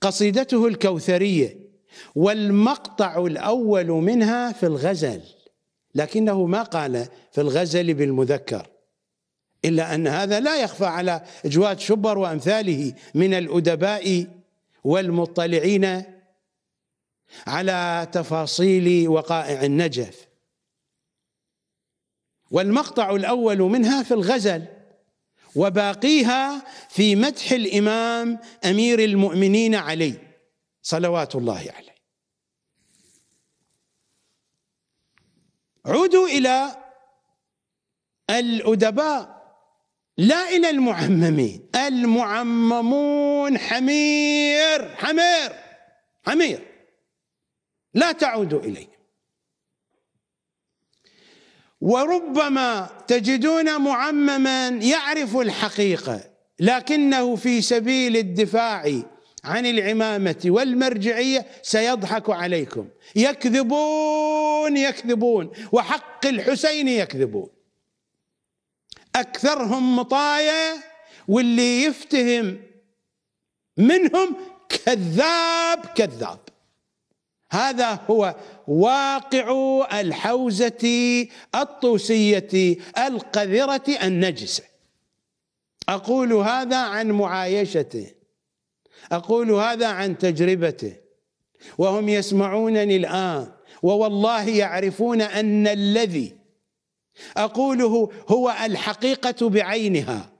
قصيدته الكوثريه والمقطع الاول منها في الغزل لكنه ما قال في الغزل بالمذكر الا ان هذا لا يخفى على جواد شبر وامثاله من الادباء والمطلعين على تفاصيل وقائع النجف والمقطع الاول منها في الغزل وباقيها في مدح الامام امير المؤمنين علي صلوات الله عليه عودوا الى الادباء لا الى المعممين المعممون حمير حمير حمير لا تعودوا اليه وربما تجدون معمما يعرف الحقيقه لكنه في سبيل الدفاع عن العمامه والمرجعيه سيضحك عليكم يكذبون يكذبون وحق الحسين يكذبون اكثرهم مطايا واللي يفتهم منهم كذاب كذاب هذا هو واقع الحوزة الطوسية القذرة النجسة أقول هذا عن معايشته أقول هذا عن تجربته وهم يسمعونني الآن ووالله يعرفون أن الذي أقوله هو الحقيقة بعينها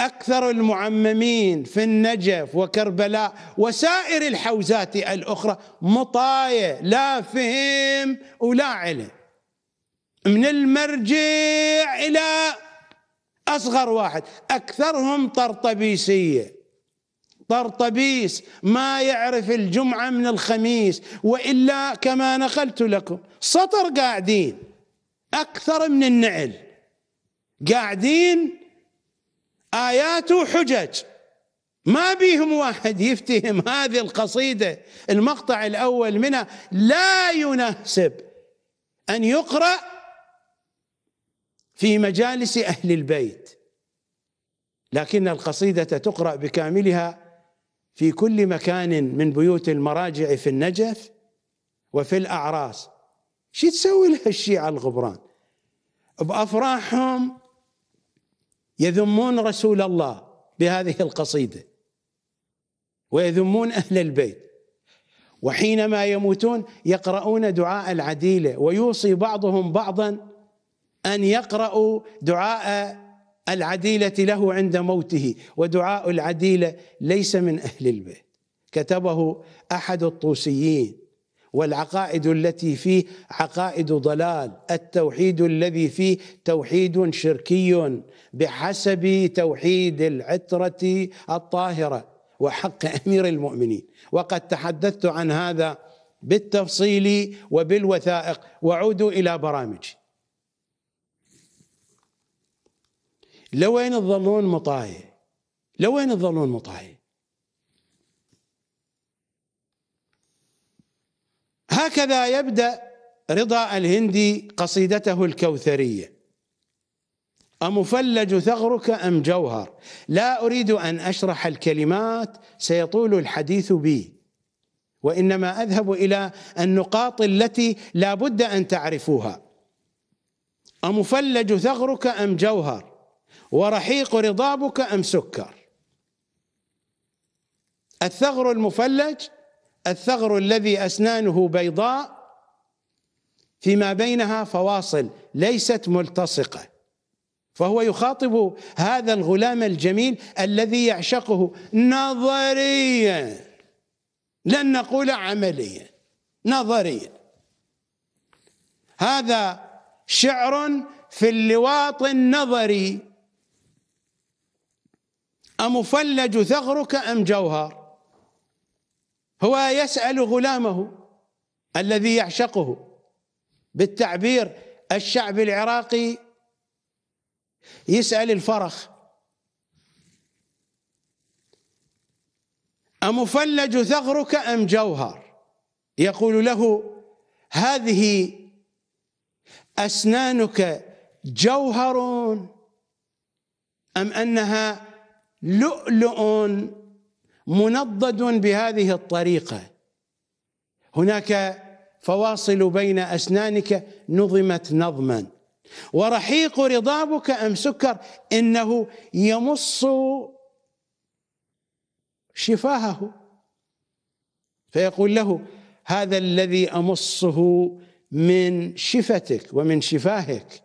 أكثر المعممين في النجف وكربلاء وسائر الحوزات الأخرى مطاية لا فهم ولا علم من المرجع إلى أصغر واحد أكثرهم طرطبيسية طرطبيس ما يعرف الجمعة من الخميس وإلا كما نقلت لكم سطر قاعدين أكثر من النعل قاعدين آيات حجج ما بيهم واحد يفتهم هذه القصيدة المقطع الأول منها لا يناسب أن يقرأ في مجالس أهل البيت لكن القصيدة تقرأ بكاملها في كل مكان من بيوت المراجع في النجف وفي الأعراس شو تسوي لها الشيعة الغبران بأفراحهم يذمون رسول الله بهذه القصيده ويذمون اهل البيت وحينما يموتون يقرؤون دعاء العديله ويوصي بعضهم بعضا ان يقرأوا دعاء العديله له عند موته ودعاء العديله ليس من اهل البيت كتبه احد الطوسيين والعقائد التي فيه عقائد ضلال التوحيد الذي فيه توحيد شركي بحسب توحيد العترة الطاهرة وحق أمير المؤمنين وقد تحدثت عن هذا بالتفصيل وبالوثائق وعودوا إلى برامجي لوين تظلون مطايع لوين تظلون مطايع هكذا يبدأ رضا الهندي قصيدته الكوثرية أمفلج ثغرك أم جوهر لا أريد أن أشرح الكلمات سيطول الحديث بي وإنما أذهب إلى النقاط التي لا بد أن تعرفوها أمفلج ثغرك أم جوهر ورحيق رضابك أم سكر الثغر المفلج الثغر الذي أسنانه بيضاء فيما بينها فواصل ليست ملتصقة فهو يخاطب هذا الغلام الجميل الذي يعشقه نظريا لن نقول عمليا نظريا هذا شعر في اللواط النظري أمفلج ثغرك أم جوهر هو يسأل غلامه الذي يعشقه بالتعبير الشعب العراقي يسأل الفرخ أمفلج ثغرك أم جوهر يقول له هذه أسنانك جوهر أم أنها لؤلؤ منضد بهذه الطريقه هناك فواصل بين اسنانك نظمت نظما ورحيق رضابك ام سكر انه يمص شفاهه فيقول له هذا الذي امصه من شفتك ومن شفاهك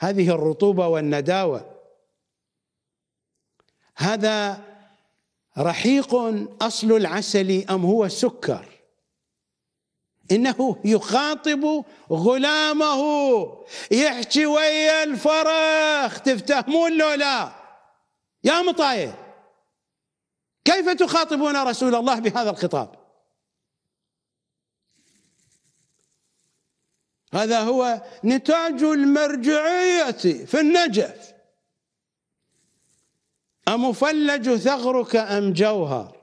هذه الرطوبه والنداوه هذا رحيق اصل العسل ام هو سكر انه يخاطب غلامه يحكي ويا الفرخ تفتهمون لو لا يا مطايه كيف تخاطبون رسول الله بهذا الخطاب هذا هو نتاج المرجعيه في النجف أمفلج ثغرك أم جوهر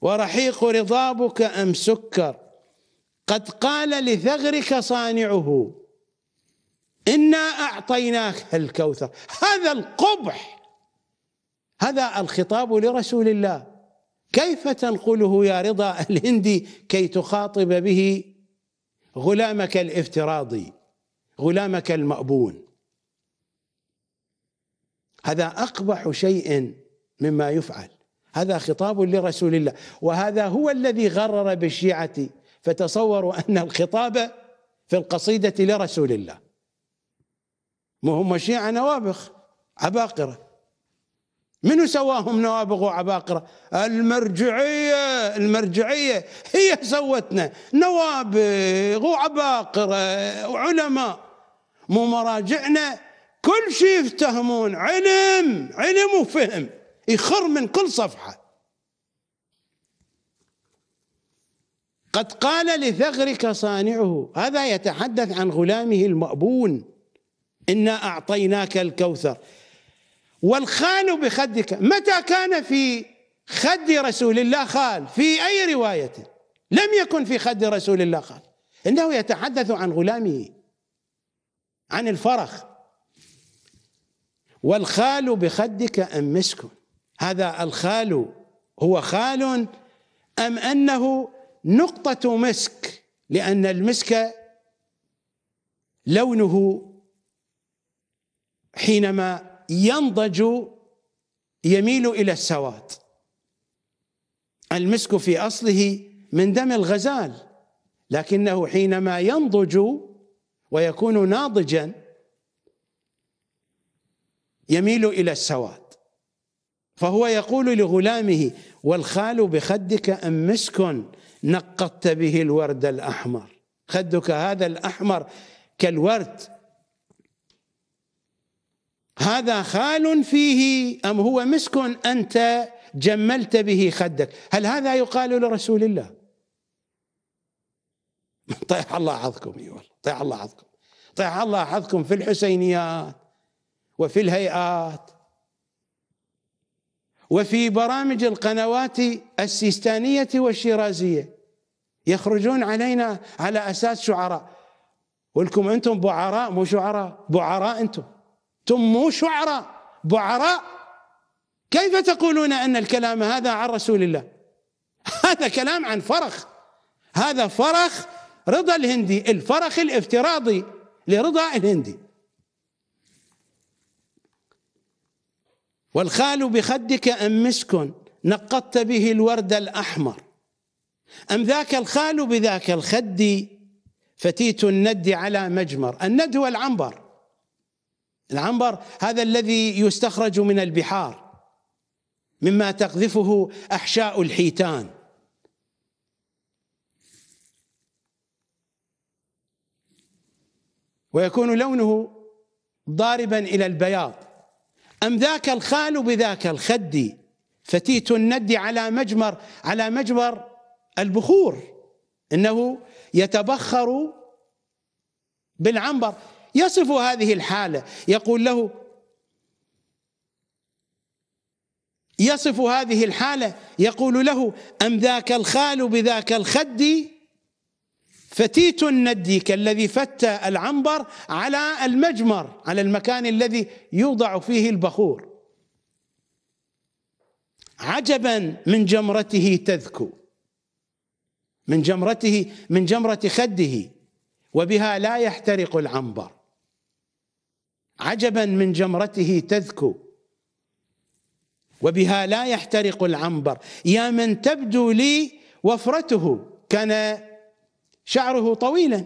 ورحيق رضابك أم سكر قد قال لثغرك صانعه إنا أعطيناك الكوثر هذا القبح هذا الخطاب لرسول الله كيف تنقله يا رضا الهندي كي تخاطب به غلامك الافتراضي غلامك المأبون هذا اقبح شيء مما يفعل هذا خطاب لرسول الله وهذا هو الذي غرر بالشيعه فتصوروا ان الخطاب في القصيده لرسول الله ما هم شيعه نوابغ عباقره منو سواهم نوابغ وعباقرة المرجعية المرجعية هي سوتنا نوابغ وعباقرة وعلماء مو مراجعنا كل شيء يفتهمون علم علم وفهم يخر من كل صفحة قد قال لثغرك صانعه هذا يتحدث عن غلامه المأبون إنا أعطيناك الكوثر والخان بخدك متى كان في خد رسول الله خال في أي رواية لم يكن في خد رسول الله خال إنه يتحدث عن غلامه عن الفرخ والخال بخدك أم مسك هذا الخال هو خال أم أنه نقطة مسك لأن المسك لونه حينما ينضج يميل إلى السواد المسك في أصله من دم الغزال لكنه حينما ينضج ويكون ناضجا يميل الى السواد فهو يقول لغلامه والخال بخدك ام مسك نقضت به الورد الاحمر خدك هذا الاحمر كالورد هذا خال فيه ام هو مسك انت جملت به خدك هل هذا يقال لرسول الله طيح الله حظكم اي والله طيح الله حظكم طيح الله حظكم في الحسينيات وفي الهيئات وفي برامج القنوات السيستانية والشيرازية يخرجون علينا على أساس شعراء ولكم أنتم بعراء مو شعراء بعراء أنتم أنتم مو شعراء بعراء كيف تقولون أن الكلام هذا عن رسول الله هذا كلام عن فرخ هذا فرخ رضا الهندي الفرخ الافتراضي لرضا الهندي والخال بخدك أم مسك نقضت به الورد الأحمر أم ذاك الخال بذاك الخد فتيت الند على مجمر الند هو العنبر العنبر هذا الذي يستخرج من البحار مما تقذفه أحشاء الحيتان ويكون لونه ضاربا إلى البياض أم ذاك الخال بذاك الخد فتيت الند على مجمر على مجمر البخور إنه يتبخر بالعنبر يصف هذه الحالة يقول له يصف هذه الحالة يقول له أم ذاك الخال بذاك الخد فتيت الندي كالذي فت العنبر على المجمر على المكان الذي يوضع فيه البخور عجبا من جمرته تذكو من جمرته من جمرة خده وبها لا يحترق العنبر عجبا من جمرته تذكو وبها لا يحترق العنبر يا من تبدو لي وفرته كان شعره طويلا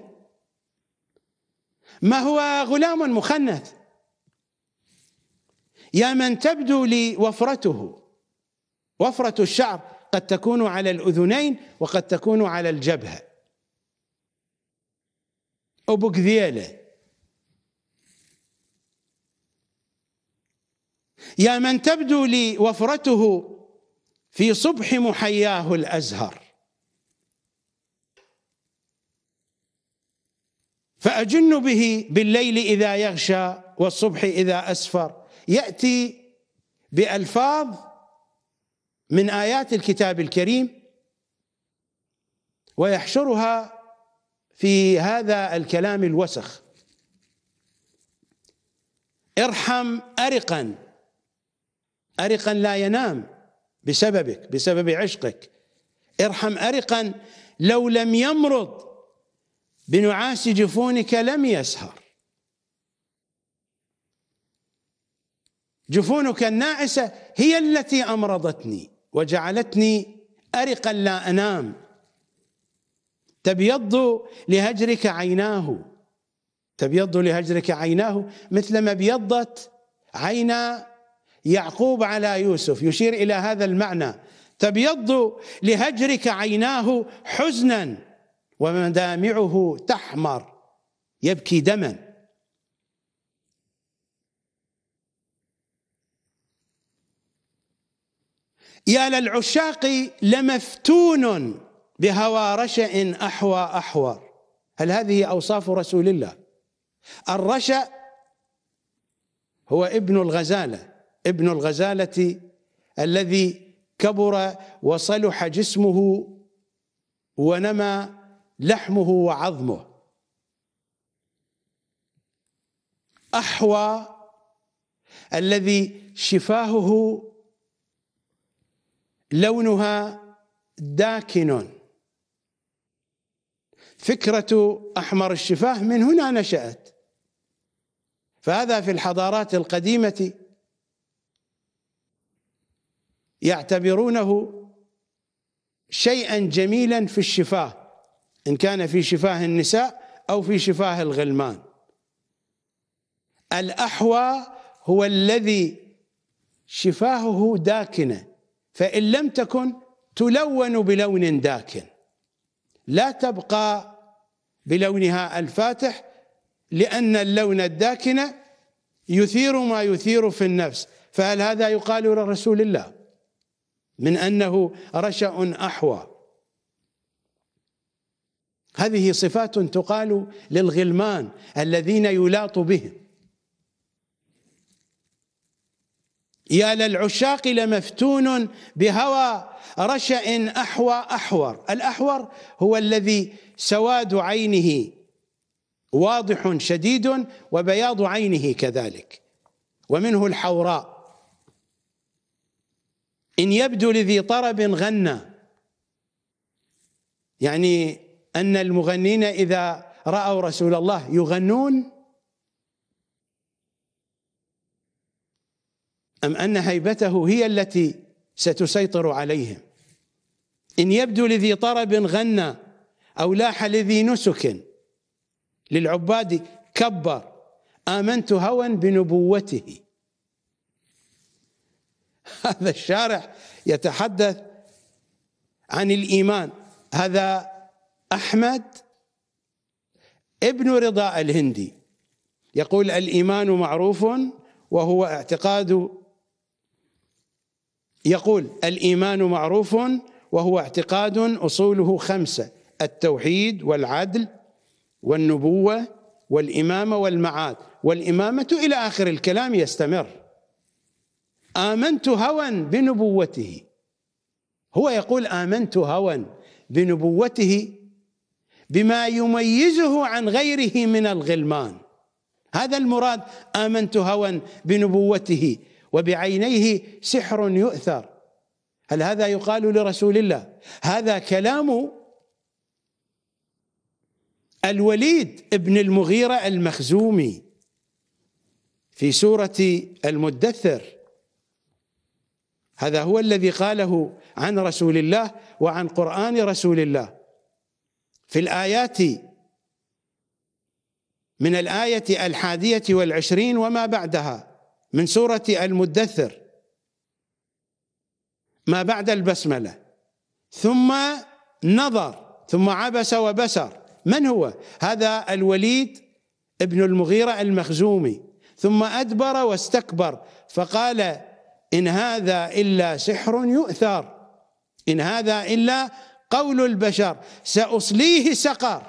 ما هو غلام مخنث يا من تبدو لي وفرته وفرة الشعر قد تكون على الأذنين وقد تكون على الجبهة أبو كذيلة يا من تبدو لي وفرته في صبح محياه الأزهر فأجن به بالليل إذا يغشى والصبح إذا أسفر يأتي بألفاظ من آيات الكتاب الكريم ويحشرها في هذا الكلام الوسخ ارحم أرقا أرقا لا ينام بسببك بسبب عشقك ارحم أرقا لو لم يمرض بنعاس جفونك لم يسهر جفونك الناعسة هي التي أمرضتني وجعلتني أرقا لا أنام تبيض لهجرك عيناه تبيض لهجرك عيناه مثلما ابيضت عينا يعقوب على يوسف يشير إلى هذا المعنى تبيض لهجرك عيناه حزنا ومدامعه تحمر يبكي دما يا للعشاق لمفتون بهوى رشا احوى احور هل هذه اوصاف رسول الله الرشا هو ابن الغزاله ابن الغزاله الذي كبر وصلح جسمه ونمى لحمه وعظمه احوى الذي شفاهه لونها داكن فكره احمر الشفاه من هنا نشات فهذا في الحضارات القديمه يعتبرونه شيئا جميلا في الشفاه إن كان في شفاه النساء أو في شفاه الغلمان الأحوى هو الذي شفاهه داكنة فإن لم تكن تلون بلون داكن لا تبقى بلونها الفاتح لأن اللون الداكن يثير ما يثير في النفس فهل هذا يقال لرسول الله من أنه رشأ أحوى هذه صفات تقال للغلمان الذين يلاط بهم يا للعشاق لمفتون بهوى رشا احوى احور الاحور هو الذي سواد عينه واضح شديد وبياض عينه كذلك ومنه الحوراء ان يبدو لذي طرب غنى يعني أن المغنين إذا رأوا رسول الله يغنون أم أن هيبته هي التي ستسيطر عليهم إن يبدو لذي طرب غنى أو لاح لذي نسك للعباد كبر آمنت هوى بنبوته هذا الشارح يتحدث عن الإيمان هذا أحمد ابن رضا الهندي يقول الإيمان معروف وهو اعتقاد يقول الإيمان معروف وهو اعتقاد أصوله خمسة التوحيد والعدل والنبوة والإمامة والمعاد والإمامة إلى آخر الكلام يستمر آمنت هوى بنبوته هو يقول آمنت هوى بنبوته بما يميزه عن غيره من الغلمان هذا المراد امنت هوى بنبوته وبعينيه سحر يؤثر هل هذا يقال لرسول الله هذا كلام الوليد ابن المغيرة المخزومي في سورة المدثر هذا هو الذي قاله عن رسول الله وعن قرآن رسول الله في الآيات من الآية الحادية والعشرين وما بعدها من سورة المدثر ما بعد البسملة ثم نظر ثم عبس وبسر من هو؟ هذا الوليد ابن المغيرة المخزومي ثم أدبر واستكبر فقال إن هذا إلا سحر يؤثر إن هذا إلا قول البشر سأصليه سقر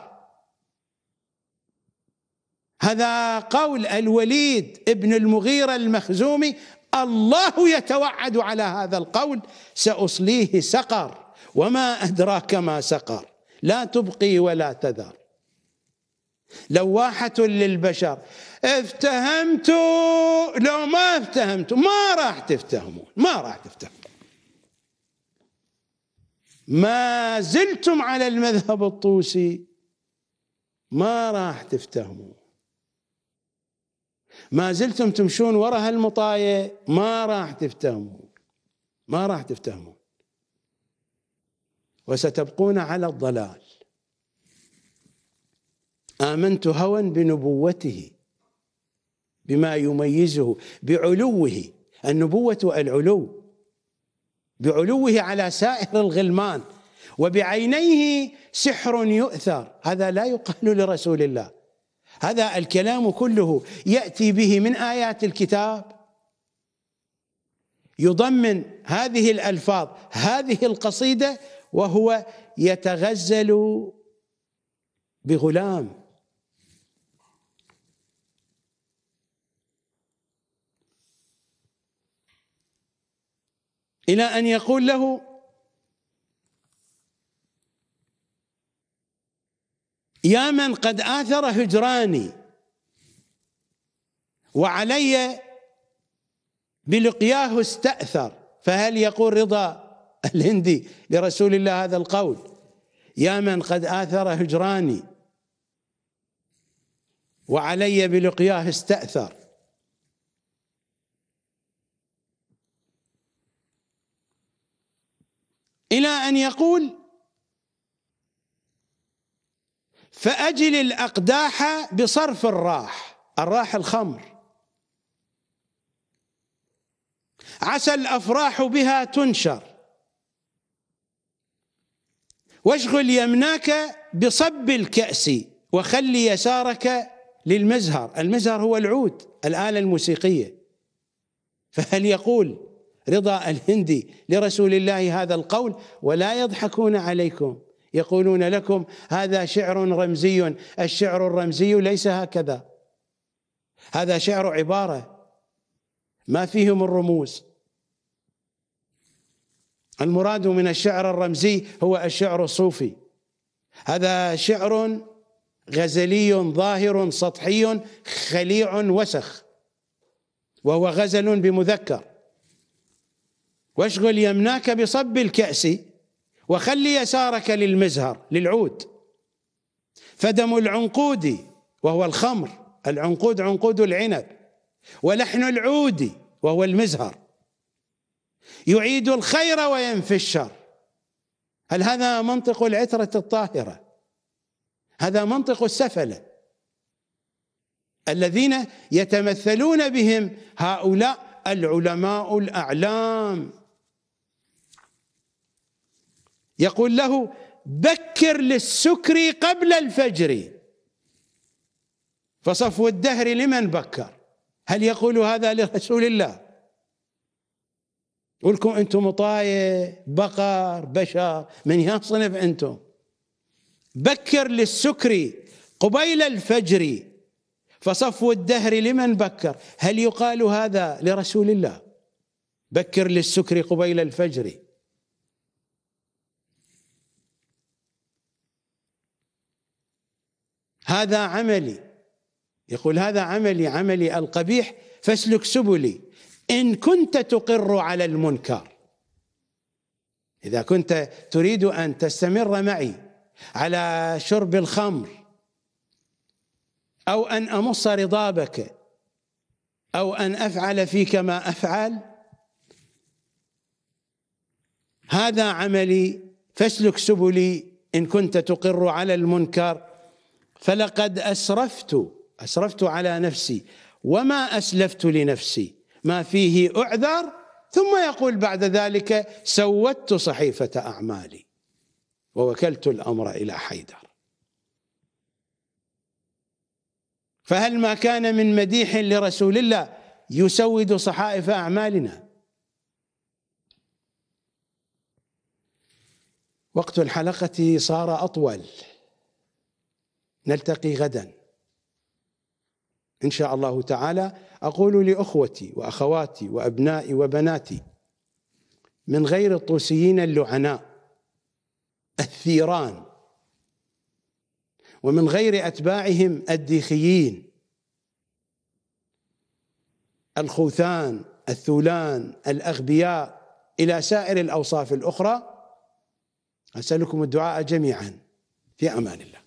هذا قول الوليد ابن المغيرة المخزومي الله يتوعد على هذا القول سأصليه سقر وما أدراك ما سقر لا تبقي ولا تذر لواحة للبشر افتهمتوا لو ما افتهمتوا ما راح تفتهمون ما راح تفتهمون ما زلتم على المذهب الطوسي ما راح تفتهموا ما زلتم تمشون وراء هالمطاية ما راح تفتهموا ما راح تفتهمون وستبقون على الضلال آمنت هوا بنبوته بما يميزه بعلوه النبوة العلو بعلوه على سائر الغلمان وبعينيه سحر يؤثر هذا لا يقال لرسول الله هذا الكلام كله ياتي به من ايات الكتاب يضمن هذه الالفاظ هذه القصيده وهو يتغزل بغلام إلى أن يقول له يا من قد آثر هجراني وعلي بلقياه استأثر فهل يقول رضا الهندي لرسول الله هذا القول يا من قد آثر هجراني وعلي بلقياه استأثر إلى أن يقول فأجل الأقداح بصرف الراح الراح الخمر عسى الأفراح بها تنشر واشغل يمناك بصب الكأس وخلي يسارك للمزهر المزهر هو العود الآلة الموسيقية فهل يقول رضا الهندي لرسول الله هذا القول ولا يضحكون عليكم يقولون لكم هذا شعر رمزي الشعر الرمزي ليس هكذا هذا شعر عباره ما فيهم الرموز المراد من الشعر الرمزي هو الشعر الصوفي هذا شعر غزلي ظاهر سطحي خليع وسخ وهو غزل بمذكر واشغل يمناك بصب الكأس وخلي يسارك للمزهر للعود فدم العنقود وهو الخمر العنقود عنقود العنب ولحن العود وهو المزهر يعيد الخير وينفي الشر هل هذا منطق العترة الطاهرة هذا منطق السفلة الذين يتمثلون بهم هؤلاء العلماء الأعلام يقول له بكر للسكر قبل الفجر فصفو الدهر لمن بكر هل يقول هذا لرسول الله ولكم انتم طايه بقر بشر من يصنف انتم بكر للسكر قبيل الفجر فصفو الدهر لمن بكر هل يقال هذا لرسول الله بكر للسكر قبيل الفجر هذا عملي يقول هذا عملي عملي القبيح فاسلك سبلي إن كنت تقر على المنكر إذا كنت تريد أن تستمر معي على شرب الخمر أو أن أمص رضابك أو أن أفعل فيك ما أفعل هذا عملي فاسلك سبلي إن كنت تقر على المنكر فلقد اسرفت اسرفت على نفسي وما اسلفت لنفسي ما فيه اعذر ثم يقول بعد ذلك سودت صحيفه اعمالي ووكلت الامر الى حيدر فهل ما كان من مديح لرسول الله يسود صحائف اعمالنا وقت الحلقه صار اطول نلتقي غدا ان شاء الله تعالى اقول لاخوتي واخواتي وابنائي وبناتي من غير الطوسيين اللعناء الثيران ومن غير اتباعهم الديخيين الخوثان الثولان الاغبياء الى سائر الاوصاف الاخرى اسالكم الدعاء جميعا في امان الله